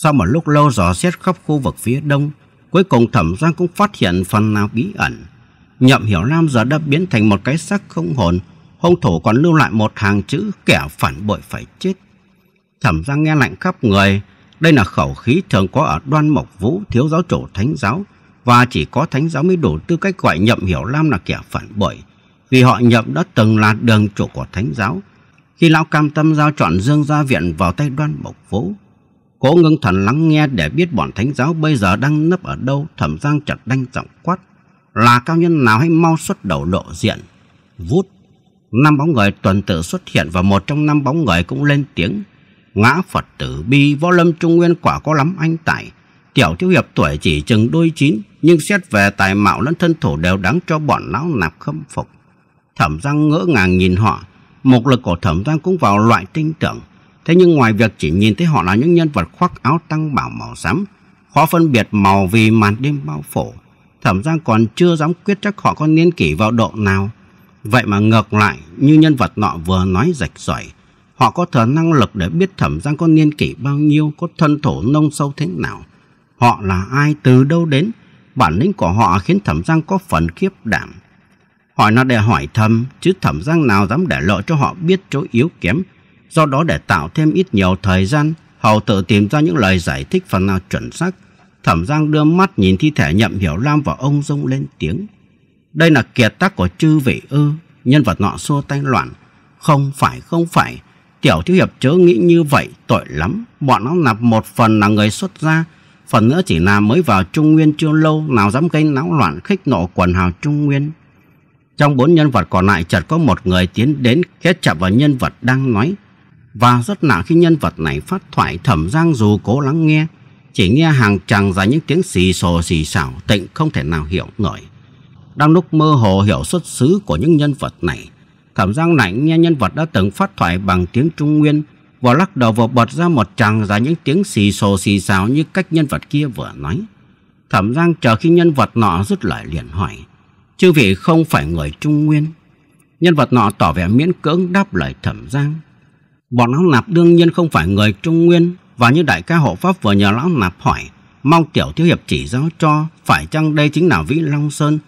Sau một lúc lâu dò xét khắp khu vực phía đông, cuối cùng Thẩm Giang cũng phát hiện phần nào bí ẩn. Nhậm Hiểu Lam giờ đã biến thành một cái xác không hồn, hung thủ còn lưu lại một hàng chữ kẻ phản bội phải chết. Thẩm Giang nghe lạnh khắp người, đây là khẩu khí thường có ở Đoan Mộc Vũ thiếu giáo chủ thánh giáo và chỉ có thánh giáo mới đủ tư cách gọi Nhậm Hiểu Lam là kẻ phản bội, vì họ Nhậm đã từng là đường chủ của thánh giáo. Khi lão cam tâm giao chọn Dương Gia Viện vào tay Đoan Mộc Vũ, Cố ngưng thần lắng nghe để biết bọn thánh giáo bây giờ đang nấp ở đâu, thẩm giang chợt đanh giọng quát. Là cao nhân nào hãy mau xuất đầu lộ diện. Vút. Năm bóng người tuần tự xuất hiện và một trong năm bóng người cũng lên tiếng. Ngã Phật tử bi, võ lâm trung nguyên quả có lắm anh tài. Tiểu thiếu hiệp tuổi chỉ chừng đôi chín, nhưng xét về tài mạo lẫn thân thủ đều đáng cho bọn lão nạp khâm phục. Thẩm giang ngỡ ngàng nhìn họ, một lực của thẩm giang cũng vào loại tinh tưởng Thế nhưng ngoài việc chỉ nhìn thấy họ là những nhân vật khoác áo tăng bảo màu xám, khó phân biệt màu vì màn đêm bao phủ, Thẩm Giang còn chưa dám quyết chắc họ có niên kỷ vào độ nào. Vậy mà ngược lại, như nhân vật nọ vừa nói rạch rỏi, họ có thừa năng lực để biết Thẩm Giang có niên kỷ bao nhiêu, có thân thổ nông sâu thế nào. Họ là ai, từ đâu đến, bản lĩnh của họ khiến Thẩm Giang có phần khiếp đảm. Hỏi nó để hỏi thầm chứ Thẩm Giang nào dám để lộ cho họ biết chỗ yếu kém Do đó để tạo thêm ít nhiều thời gian, Hầu tự tìm ra những lời giải thích phần nào chuẩn xác. Thẩm Giang đưa mắt nhìn thi thể nhậm hiểu Lam và ông Dung lên tiếng. Đây là kiệt tác của chư vị ư, nhân vật nọ xua tay loạn. Không phải, không phải, tiểu thiếu hiệp chớ nghĩ như vậy, tội lắm. Bọn nó nạp một phần là người xuất gia, phần nữa chỉ là mới vào Trung Nguyên chưa lâu, nào dám gây náo loạn khích nộ quần hào Trung Nguyên. Trong bốn nhân vật còn lại chợt có một người tiến đến khét chạm vào nhân vật đang nói, và rất nản khi nhân vật này phát thoại thẩm giang dù cố lắng nghe chỉ nghe hàng chàng ra những tiếng xì xồ xì xào tịnh không thể nào hiểu nổi đang lúc mơ hồ hiểu xuất xứ của những nhân vật này thẩm giang lạnh nghe nhân vật đã từng phát thoại bằng tiếng trung nguyên và lắc đầu và bật ra một tràng ra những tiếng xì xồ xì xào như cách nhân vật kia vừa nói thẩm giang chờ khi nhân vật nọ rút lời liền hỏi chư vị không phải người trung nguyên nhân vật nọ tỏ vẻ miễn cưỡng đáp lời thẩm giang Bọn lão nạp đương nhiên không phải người Trung Nguyên và như đại ca hộ pháp vừa nhờ lão nạp hỏi, mong tiểu thiếu hiệp chỉ giáo cho phải chăng đây chính là Vĩ Long Sơn,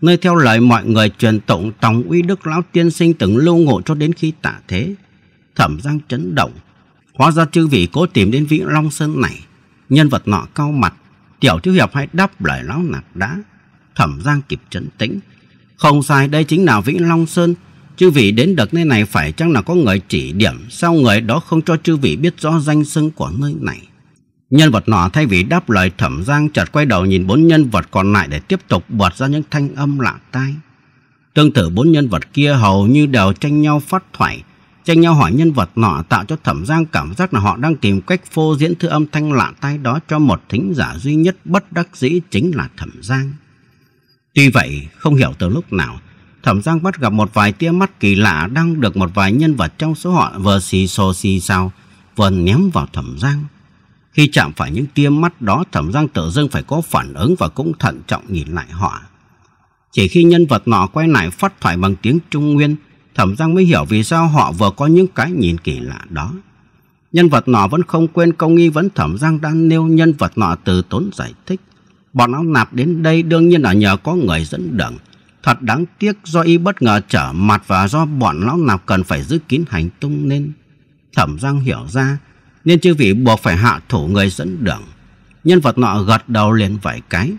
nơi theo lời mọi người truyền tụng tòng uy đức lão tiên sinh từng lưu ngộ cho đến khi tạ thế. Thẩm Giang chấn động, hóa ra chư vị cố tìm đến Vĩ Long Sơn này, nhân vật nọ cau mặt, tiểu thiếu hiệp hãy đáp lời lão nạp đã. Thẩm Giang kịp trấn tĩnh, không sai đây chính là Vĩ Long Sơn Chư vị đến đợt nơi này phải chăng là có người chỉ điểm Sao người đó không cho chư vị biết rõ danh xưng của nơi này Nhân vật nọ thay vì đáp lời thẩm giang chợt quay đầu nhìn bốn nhân vật còn lại để tiếp tục bật ra những thanh âm lạ tai. Tương tự bốn nhân vật kia hầu như đều tranh nhau phát thoại, tranh nhau hỏi nhân vật nọ tạo cho thẩm giang cảm giác là họ đang tìm cách phô diễn thứ âm thanh lạ tai đó cho một thính giả duy nhất bất đắc dĩ chính là thẩm giang. Tuy vậy, không hiểu từ lúc nào, Thẩm Giang bắt gặp một vài tia mắt kỳ lạ đang được một vài nhân vật trong số họ vừa xì xô xì xào, vừa ném vào Thẩm Giang. Khi chạm phải những tia mắt đó, Thẩm Giang tự dưng phải có phản ứng và cũng thận trọng nhìn lại họ. Chỉ khi nhân vật nọ quay lại phát thoại bằng tiếng Trung Nguyên, Thẩm Giang mới hiểu vì sao họ vừa có những cái nhìn kỳ lạ đó. Nhân vật nọ vẫn không quên công nghi vấn Thẩm Giang đang nêu nhân vật nọ từ tốn giải thích. Bọn áo nạp đến đây đương nhiên là nhờ có người dẫn đường Thật đáng tiếc do y bất ngờ trở mặt và do bọn lão nạp cần phải giữ kín hành tung nên thẩm giang hiểu ra nên chư vị buộc phải hạ thủ người dẫn đường. Nhân vật nọ gật đầu liền vài cái.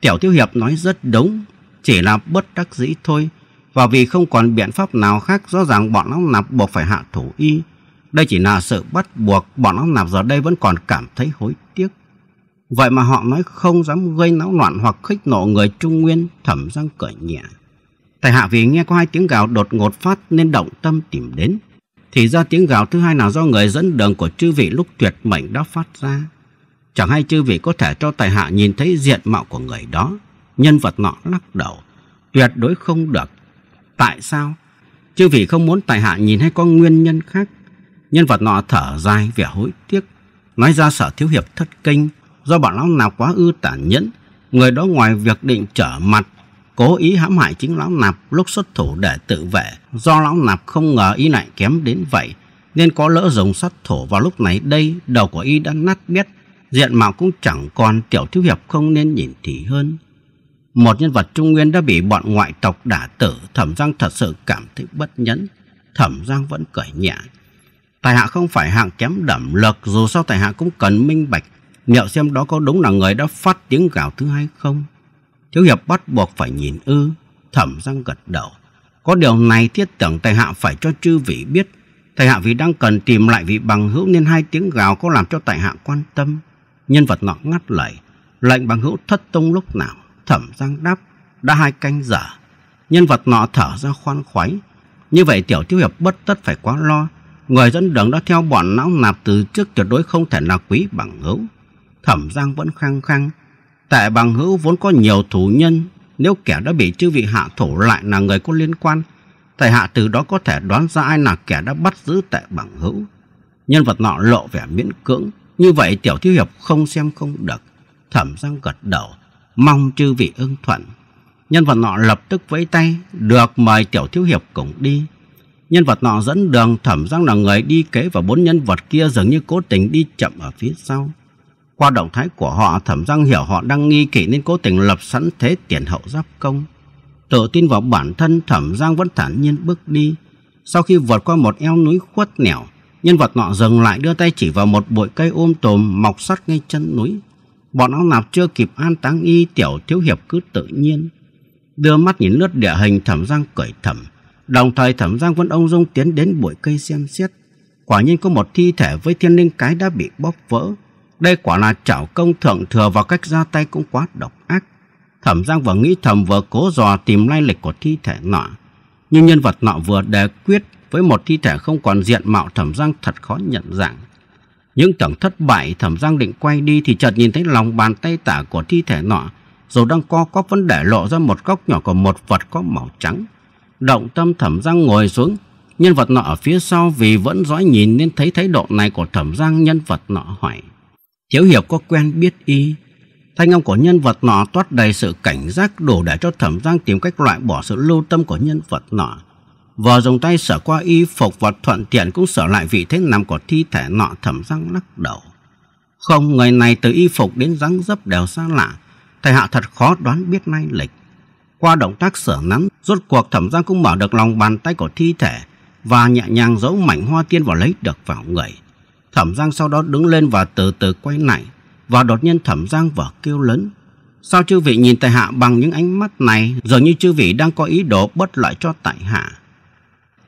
Tiểu Thiếu Hiệp nói rất đúng, chỉ là bất đắc dĩ thôi. Và vì không còn biện pháp nào khác rõ ràng bọn lão nạp buộc phải hạ thủ y. Đây chỉ là sự bắt buộc bọn lão nạp giờ đây vẫn còn cảm thấy hối tiếc. Vậy mà họ nói không dám gây náo loạn hoặc khích nộ người Trung Nguyên thẩm răng cởi nhẹ. tài hạ vì nghe có hai tiếng gào đột ngột phát nên động tâm tìm đến. Thì ra tiếng gào thứ hai nào do người dẫn đường của chư vị lúc tuyệt mệnh đã phát ra. Chẳng hay chư vị có thể cho tài hạ nhìn thấy diện mạo của người đó. Nhân vật nọ lắc đầu. Tuyệt đối không được. Tại sao? Chư vị không muốn tài hạ nhìn hay có nguyên nhân khác. Nhân vật nọ thở dài vẻ hối tiếc. Nói ra sợ thiếu hiệp thất kinh do bọn lão nạp quá ư tản nhẫn người đó ngoài việc định trở mặt cố ý hãm hại chính lão nạp lúc xuất thủ để tự vệ do lão nạp không ngờ y lại kém đến vậy nên có lỡ dùng xuất thủ vào lúc này đây đầu của y đã nát bét diện mạo cũng chẳng còn tiểu thiếu hiệp không nên nhìn thì hơn một nhân vật trung nguyên đã bị bọn ngoại tộc đả tử thẩm giang thật sự cảm thấy bất nhẫn thẩm giang vẫn cởi nhẹ tài hạ không phải hạng kém đẩm lực dù sao tài hạ cũng cần minh bạch Mẹo xem đó có đúng là người đã phát tiếng gào thứ hai không? Thiếu hiệp bắt buộc phải nhìn ư, thẩm răng gật đầu. Có điều này thiết tưởng tài hạ phải cho chư vị biết. Tài hạ vì đang cần tìm lại vị bằng hữu nên hai tiếng gào có làm cho tài hạ quan tâm. Nhân vật nọ ngắt lời, lệnh bằng hữu thất tung lúc nào. Thẩm răng đáp, đã hai canh giờ. Nhân vật nọ thở ra khoan khoái. Như vậy tiểu thiếu hiệp bất tất phải quá lo. Người dẫn đường đã theo bọn não nạp từ trước tuyệt đối không thể là quý bằng hữu. Thẩm Giang vẫn khăng khăng. Tại bằng hữu vốn có nhiều thủ nhân, nếu kẻ đã bị chư vị hạ thủ lại là người có liên quan, tại hạ từ đó có thể đoán ra ai là kẻ đã bắt giữ tại bằng hữu. Nhân vật nọ lộ vẻ miễn cưỡng, như vậy tiểu thiếu hiệp không xem không được. Thẩm Giang gật đầu, mong chư vị ưng thuận. Nhân vật nọ lập tức vẫy tay, được mời tiểu thiếu hiệp cùng đi. Nhân vật nọ dẫn đường thẩm giang là người đi kế và bốn nhân vật kia dường như cố tình đi chậm ở phía sau. Qua động thái của họ, Thẩm Giang hiểu họ đang nghi kỵ nên cố tình lập sẵn thế tiền hậu giáp công. Tự tin vào bản thân, Thẩm Giang vẫn thản nhiên bước đi. Sau khi vượt qua một eo núi khuất nẻo, nhân vật nọ dừng lại đưa tay chỉ vào một bụi cây ôm um tồm mọc sát ngay chân núi. Bọn áo nạp chưa kịp an táng y tiểu thiếu hiệp cứ tự nhiên. Đưa mắt nhìn lướt địa hình Thẩm Giang cởi thẩm. Đồng thời Thẩm Giang vẫn ông dung tiến đến bụi cây xem xét. Quả nhiên có một thi thể với thiên linh cái đã bị bóp vỡ đây quả là chảo công thượng thừa và cách ra tay cũng quá độc ác. Thẩm Giang vừa nghĩ thầm vừa cố dò tìm lai lịch của thi thể nọ. Nhưng nhân vật nọ vừa đề quyết với một thi thể không còn diện mạo Thẩm Giang thật khó nhận dạng. Những tưởng thất bại Thẩm Giang định quay đi thì chợt nhìn thấy lòng bàn tay tả của thi thể nọ dù đang co có vẫn để lộ ra một góc nhỏ của một vật có màu trắng. Động tâm Thẩm Giang ngồi xuống Nhân vật nọ ở phía sau vì vẫn dõi nhìn nên thấy thái độ này của thẩm giang nhân vật nọ hỏi. Hiếu Hiệp có quen biết y. Thanh âm của nhân vật nọ toát đầy sự cảnh giác đủ để cho thẩm giang tìm cách loại bỏ sự lưu tâm của nhân vật nọ. Vừa dùng tay sở qua y phục và thuận tiện cũng sở lại vị thế nằm của thi thể nọ thẩm giang lắc đầu. Không, người này từ y phục đến dáng dấp đều xa lạ. Thầy hạ thật khó đoán biết nay lịch. Qua động tác sở nắm rốt cuộc thẩm giang cũng mở được lòng bàn tay của thi thể và nhẹ nhàng giấu mảnh hoa tiên vào lấy được vào người. Thẩm Giang sau đó đứng lên và từ từ quay lại và đột nhiên Thẩm Giang vỡ kêu lớn. Sao chư vị nhìn tại hạ bằng những ánh mắt này dường như chư vị đang có ý đồ bất lợi cho tại hạ.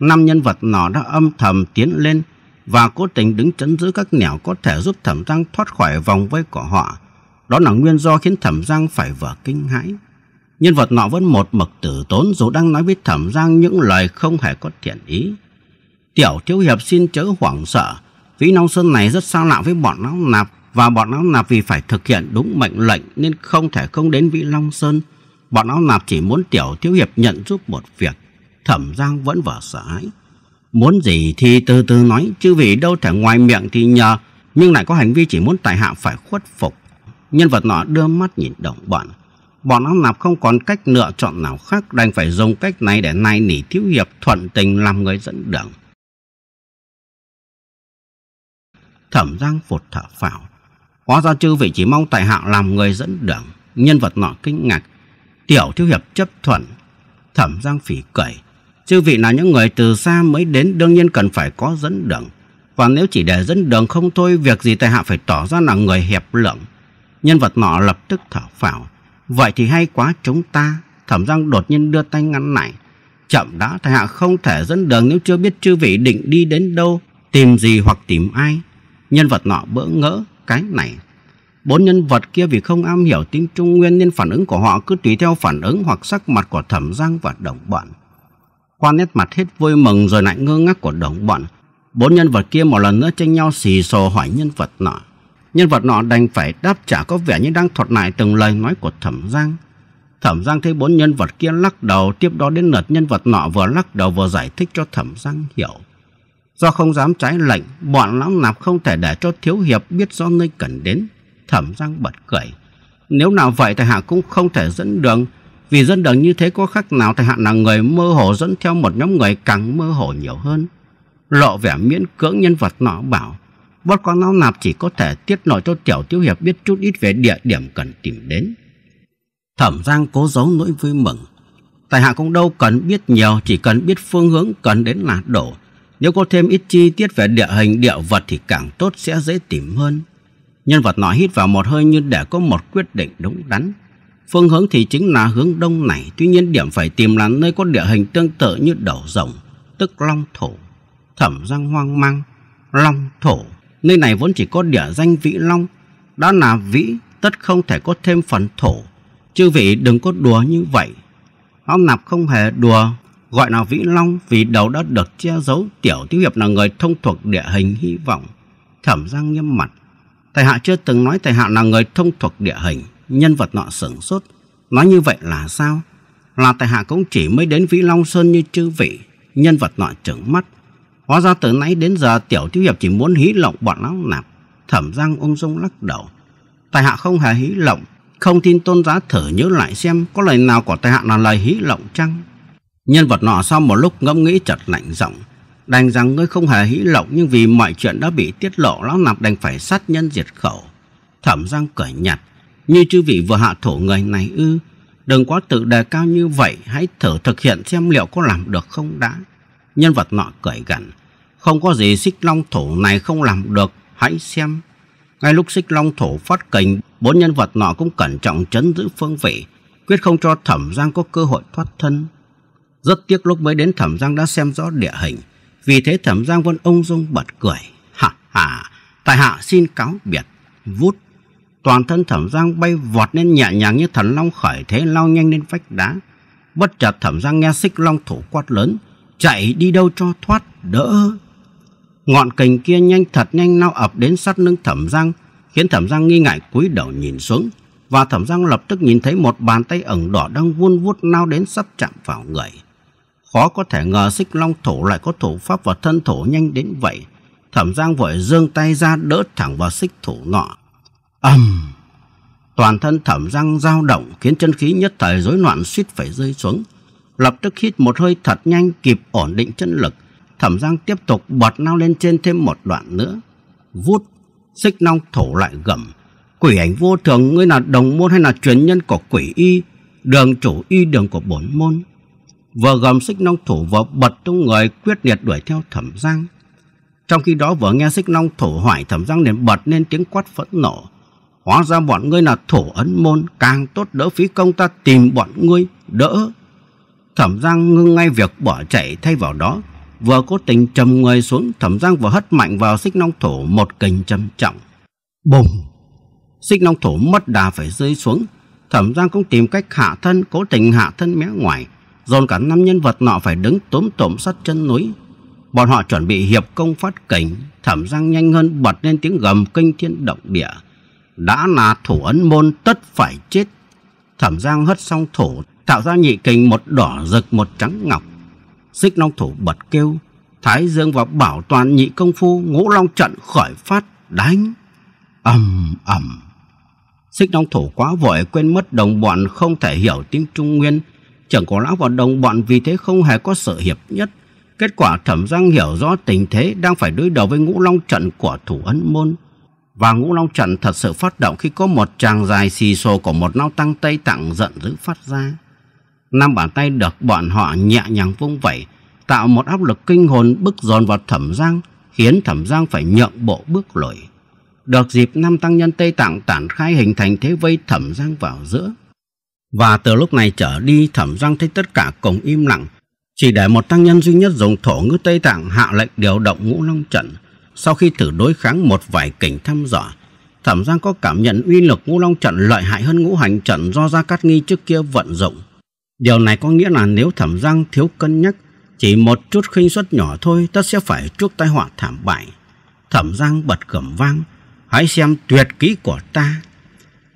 Năm nhân vật nọ đã âm thầm tiến lên và cố tình đứng chấn giữ các nẻo có thể giúp Thẩm Giang thoát khỏi vòng vây của họ. Đó là nguyên do khiến Thẩm Giang phải vỡ kinh hãi. Nhân vật nọ vẫn một mực tử tốn dù đang nói với Thẩm Giang những lời không hề có thiện ý. Tiểu Thiếu Hiệp xin chớ hoảng sợ, Ví Long Sơn này rất sao lạ với bọn lão nạp và bọn lão nạp vì phải thực hiện đúng mệnh lệnh nên không thể không đến Vĩ Long Sơn. Bọn lão nạp chỉ muốn tiểu thiếu hiệp nhận giúp một việc. Thẩm Giang vẫn vở sợ hãi. Muốn gì thì từ từ nói chứ vì đâu thể ngoài miệng thì nhờ nhưng lại có hành vi chỉ muốn tài hạ phải khuất phục. Nhân vật nọ đưa mắt nhìn động bọn. Bọn lão nạp không còn cách lựa chọn nào khác đành phải dùng cách này để nai nỉ thiếu hiệp thuận tình làm người dẫn đường. Thẩm Giang phột thở phào. Hóa ra chư vị chỉ mong tài hạ làm người dẫn đường. Nhân vật nọ kinh ngạc. Tiểu thiếu hiệp chấp thuận. Thẩm Giang phỉ cười. Chư vị là những người từ xa mới đến đương nhiên cần phải có dẫn đường. và nếu chỉ để dẫn đường không thôi việc gì tài hạ phải tỏ ra là người hiệp lượng. Nhân vật nọ lập tức thở phào. Vậy thì hay quá chúng ta. Thẩm Giang đột nhiên đưa tay ngăn lại. Chậm đã, tài hạ không thể dẫn đường nếu chưa biết chư vị định đi đến đâu, tìm gì hoặc tìm ai. Nhân vật nọ bỡ ngỡ cái này. Bốn nhân vật kia vì không am hiểu tiếng Trung Nguyên nên phản ứng của họ cứ tùy theo phản ứng hoặc sắc mặt của thẩm giang và đồng bọn. Qua nét mặt hết vui mừng rồi lại ngơ ngác của đồng bọn. Bốn nhân vật kia một lần nữa tranh nhau xì xồ hỏi nhân vật nọ. Nhân vật nọ đành phải đáp trả có vẻ như đang thuật lại từng lời nói của thẩm giang. Thẩm Giang thấy bốn nhân vật kia lắc đầu, tiếp đó đến lượt nhân vật nọ vừa lắc đầu vừa giải thích cho Thẩm Giang hiểu. Do không dám trái lệnh, bọn lão nạp không thể để cho Thiếu Hiệp biết do nơi cần đến. Thẩm Giang bật cười. Nếu nào vậy tại hạ cũng không thể dẫn đường, vì dẫn đường như thế có khác nào tại hạ là người mơ hồ dẫn theo một nhóm người càng mơ hồ nhiều hơn. Lộ vẻ miễn cưỡng nhân vật nọ bảo, bọn con lão nạp chỉ có thể tiết nội cho Tiểu Thiếu Hiệp biết chút ít về địa điểm cần tìm đến. Thẩm Giang cố giấu nỗi vui mừng. Tài hạ cũng đâu cần biết nhiều, chỉ cần biết phương hướng cần đến là đổ nếu có thêm ít chi tiết về địa hình địa vật thì càng tốt sẽ dễ tìm hơn. Nhân vật nói hít vào một hơi như để có một quyết định đúng đắn. Phương hướng thì chính là hướng đông này, tuy nhiên điểm phải tìm là nơi có địa hình tương tự như đầu rồng, tức long thổ. Thẩm răng hoang mang, long thổ. Nơi này vốn chỉ có địa danh vĩ long, đó là vĩ tất không thể có thêm phần thổ. Chư vị đừng có đùa như vậy. Ông Nạp không hề đùa gọi là Vĩ Long vì đầu đã được che giấu tiểu tiêu hiệp là người thông thuộc địa hình hy vọng. Thẩm Giang nghiêm mặt. Thầy Hạ chưa từng nói thầy Hạ là người thông thuộc địa hình, nhân vật nọ sửng sốt. Nói như vậy là sao? Là thầy Hạ cũng chỉ mới đến Vĩ Long Sơn như chư vị, nhân vật nọ trừng mắt. Hóa ra từ nãy đến giờ tiểu tiêu hiệp chỉ muốn hí lộng bọn lão nạp. Thẩm Giang ung dung lắc đầu. Tài hạ không hề hí lộng, không tin tôn giá thở nhớ lại xem có lời nào của tài hạ là lời hí lộng chăng? Nhân vật nọ sau một lúc ngẫm nghĩ chợt lạnh giọng Đành rằng ngươi không hề hĩ lộng Nhưng vì mọi chuyện đã bị tiết lộ Lão nạp đành phải sát nhân diệt khẩu Thẩm giang cởi nhặt Như chư vị vừa hạ thổ người này ư Đừng quá tự đề cao như vậy Hãy thử thực hiện xem liệu có làm được không đã Nhân vật nọ cười gần, Không có gì xích long thổ này không làm được Hãy xem Ngay lúc xích long thổ phát kình Bốn nhân vật nọ cũng cẩn trọng chấn giữ phương vị Quyết không cho thẩm giang có cơ hội thoát thân rất tiếc lúc mới đến Thẩm Giang đã xem rõ địa hình, vì thế Thẩm Giang vẫn ông dung bật cười. Ha ha, tại hạ xin cáo biệt. Vút, toàn thân Thẩm Giang bay vọt lên nhẹ nhàng như thần long khởi thế lao nhanh lên vách đá. Bất chợt Thẩm Giang nghe xích long thủ quát lớn, chạy đi đâu cho thoát, đỡ. Ngọn cành kia nhanh thật nhanh lao ập đến sát lưng Thẩm Giang, khiến Thẩm Giang nghi ngại cúi đầu nhìn xuống và Thẩm Giang lập tức nhìn thấy một bàn tay ẩn đỏ đang vuôn vuốt lao đến sắp chạm vào người. Khó có thể ngờ xích long thủ lại có thủ pháp và thân thủ nhanh đến vậy. Thẩm Giang vội giương tay ra đỡ thẳng vào xích thủ nọ. ầm, um, toàn thân Thẩm Giang dao động khiến chân khí nhất thời rối loạn suýt phải rơi xuống. Lập tức hít một hơi thật nhanh kịp ổn định chân lực. Thẩm Giang tiếp tục bật lao lên trên thêm một đoạn nữa. Vút, xích long thủ lại gầm. Quỷ ảnh vô thường, ngươi là đồng môn hay là truyền nhân của quỷ y, đường chủ y đường của bổn môn? vừa gầm xích nông thủ vừa bật tung người quyết liệt đuổi theo thẩm giang trong khi đó vừa nghe xích nông thủ hỏi thẩm giang liền bật lên tiếng quát phẫn nộ hóa ra bọn ngươi là thổ ấn môn càng tốt đỡ phí công ta tìm bọn ngươi đỡ thẩm giang ngưng ngay việc bỏ chạy thay vào đó vừa cố tình trầm người xuống thẩm giang vừa hất mạnh vào xích nông thủ một kình trầm trọng bùng xích nông thủ mất đà phải rơi xuống thẩm giang cũng tìm cách hạ thân cố tình hạ thân mé ngoài dồn cả năm nhân vật nọ phải đứng tốm tổm sát chân núi. Bọn họ chuẩn bị hiệp công phát cảnh, thẩm răng nhanh hơn bật lên tiếng gầm kinh thiên động địa. Đã là thủ ấn môn tất phải chết. Thẩm giang hất xong thủ tạo ra nhị kình một đỏ rực một trắng ngọc. Xích long thủ bật kêu, thái dương và bảo toàn nhị công phu ngũ long trận khởi phát đánh. ầm ầm Xích long thủ quá vội quên mất đồng bọn không thể hiểu tiếng Trung Nguyên Trưởng cổ lão và đồng bọn vì thế không hề có sự hiệp nhất. Kết quả thẩm giang hiểu rõ tình thế đang phải đối đầu với ngũ long trận của thủ ấn môn. Và ngũ long trận thật sự phát động khi có một tràng dài xì xồ của một lao tăng Tây Tạng giận dữ phát ra. Năm bàn tay được bọn họ nhẹ nhàng vung vẩy, tạo một áp lực kinh hồn bức dồn vào thẩm giang, khiến thẩm giang phải nhượng bộ bước lội Được dịp năm tăng nhân Tây Tạng tản khai hình thành thế vây thẩm giang vào giữa. Và từ lúc này trở đi thẩm răng thấy tất cả cùng im lặng Chỉ để một tăng nhân duy nhất dùng thổ ngữ Tây Tạng hạ lệnh điều động ngũ long trận Sau khi thử đối kháng một vài kình thăm dò Thẩm Giang có cảm nhận uy lực ngũ long trận lợi hại hơn ngũ hành trận do Gia Cát Nghi trước kia vận dụng. Điều này có nghĩa là nếu Thẩm Giang thiếu cân nhắc, chỉ một chút khinh suất nhỏ thôi tất sẽ phải chuốc tai họa thảm bại. Thẩm Giang bật cẩm vang, hãy xem tuyệt kỹ của ta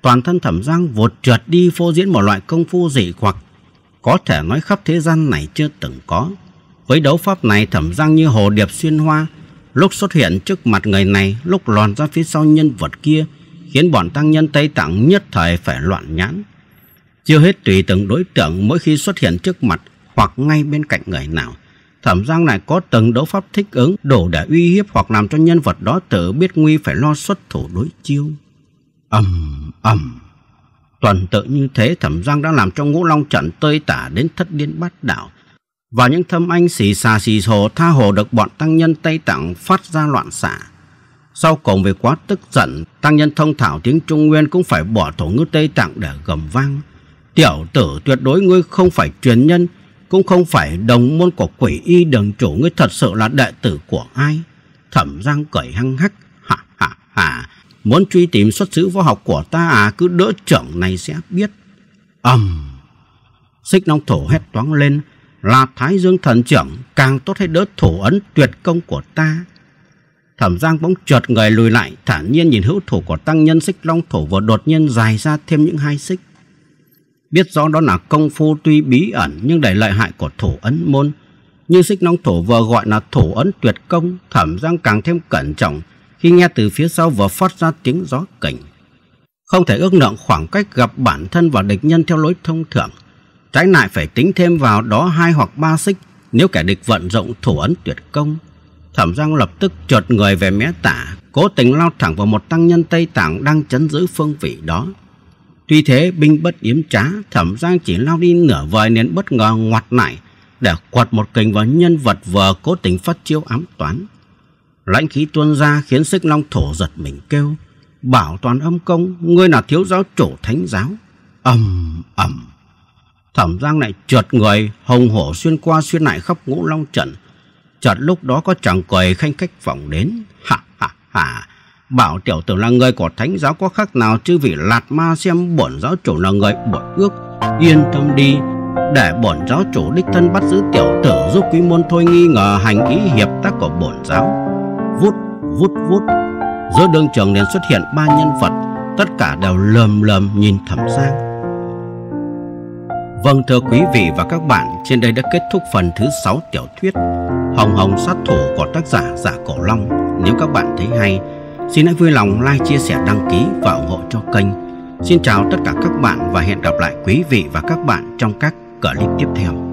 toàn thân thẩm giang vụt trượt đi phô diễn một loại công phu dị hoặc có thể nói khắp thế gian này chưa từng có. Với đấu pháp này thẩm giang như hồ điệp xuyên hoa, lúc xuất hiện trước mặt người này, lúc lòn ra phía sau nhân vật kia, khiến bọn tăng nhân Tây Tạng nhất thời phải loạn nhãn. Chưa hết tùy từng đối tượng mỗi khi xuất hiện trước mặt hoặc ngay bên cạnh người nào, thẩm giang lại có từng đấu pháp thích ứng đủ để uy hiếp hoặc làm cho nhân vật đó tự biết nguy phải lo xuất thủ đối chiêu. ầm um ầm tuần tự như thế thẩm giang đã làm cho ngũ long trận tơi tả đến thất điên bát đảo và những thâm anh xì xà xì hồ tha hồ được bọn tăng nhân tây tạng phát ra loạn xạ sau cùng vì quá tức giận tăng nhân thông thảo tiếng trung nguyên cũng phải bỏ thổ ngữ tây tạng để gầm vang tiểu tử tuyệt đối ngươi không phải truyền nhân cũng không phải đồng môn của quỷ y đường chủ ngươi thật sự là đệ tử của ai thẩm giang cười hăng hắc hả hả hả Muốn truy tìm xuất xứ võ học của ta à Cứ đỡ trưởng này sẽ biết ầm Xích Long Thổ hét toáng lên Là Thái Dương Thần Trưởng Càng tốt hay đỡ thổ ấn tuyệt công của ta Thẩm Giang bỗng trượt người lùi lại Thản nhiên nhìn hữu thủ của tăng nhân Xích Long Thổ Vừa đột nhiên dài ra thêm những hai xích Biết rõ đó là công phu tuy bí ẩn Nhưng để lợi hại của thổ ấn môn Như Xích Long Thổ vừa gọi là thổ ấn tuyệt công Thẩm Giang càng thêm cẩn trọng khi nghe từ phía sau vừa phát ra tiếng gió cảnh. Không thể ước lượng khoảng cách gặp bản thân và địch nhân theo lối thông thường. Trái lại phải tính thêm vào đó hai hoặc ba xích nếu kẻ địch vận rộng thủ ấn tuyệt công. Thẩm Giang lập tức trượt người về mé tả, cố tình lao thẳng vào một tăng nhân Tây Tạng đang chấn giữ phương vị đó. Tuy thế, binh bất yếm trá, Thẩm Giang chỉ lao đi nửa vời nên bất ngờ ngoặt lại để quật một kình vào nhân vật vừa cố tình phát chiêu ám toán. Lãnh khí tuôn ra khiến xích long thổ giật mình kêu. Bảo toàn âm công, ngươi là thiếu giáo chủ thánh giáo. ầm ầm Thẩm Giang lại trượt người, hồng hổ xuyên qua xuyên lại khắp ngũ long trận. Chợt lúc đó có chàng cười khanh khách vọng đến. hạ hạ hạ Bảo tiểu tử là người của thánh giáo có khác nào chứ vì lạt ma xem bổn giáo chủ là người bội ước. Yên tâm đi, để bổn giáo chủ đích thân bắt giữ tiểu tử giúp quý môn thôi nghi ngờ hành ý hiệp tác của bổn giáo vút vút vút giữa đường trường liền xuất hiện ba nhân vật tất cả đều lờm lờm nhìn thẩm giang Vâng thưa quý vị và các bạn, trên đây đã kết thúc phần thứ sáu tiểu thuyết Hồng Hồng Sát Thủ của tác giả Giả dạ Cổ Long. Nếu các bạn thấy hay, xin hãy vui lòng like, chia sẻ, đăng ký và ủng hộ cho kênh. Xin chào tất cả các bạn và hẹn gặp lại quý vị và các bạn trong các clip tiếp theo.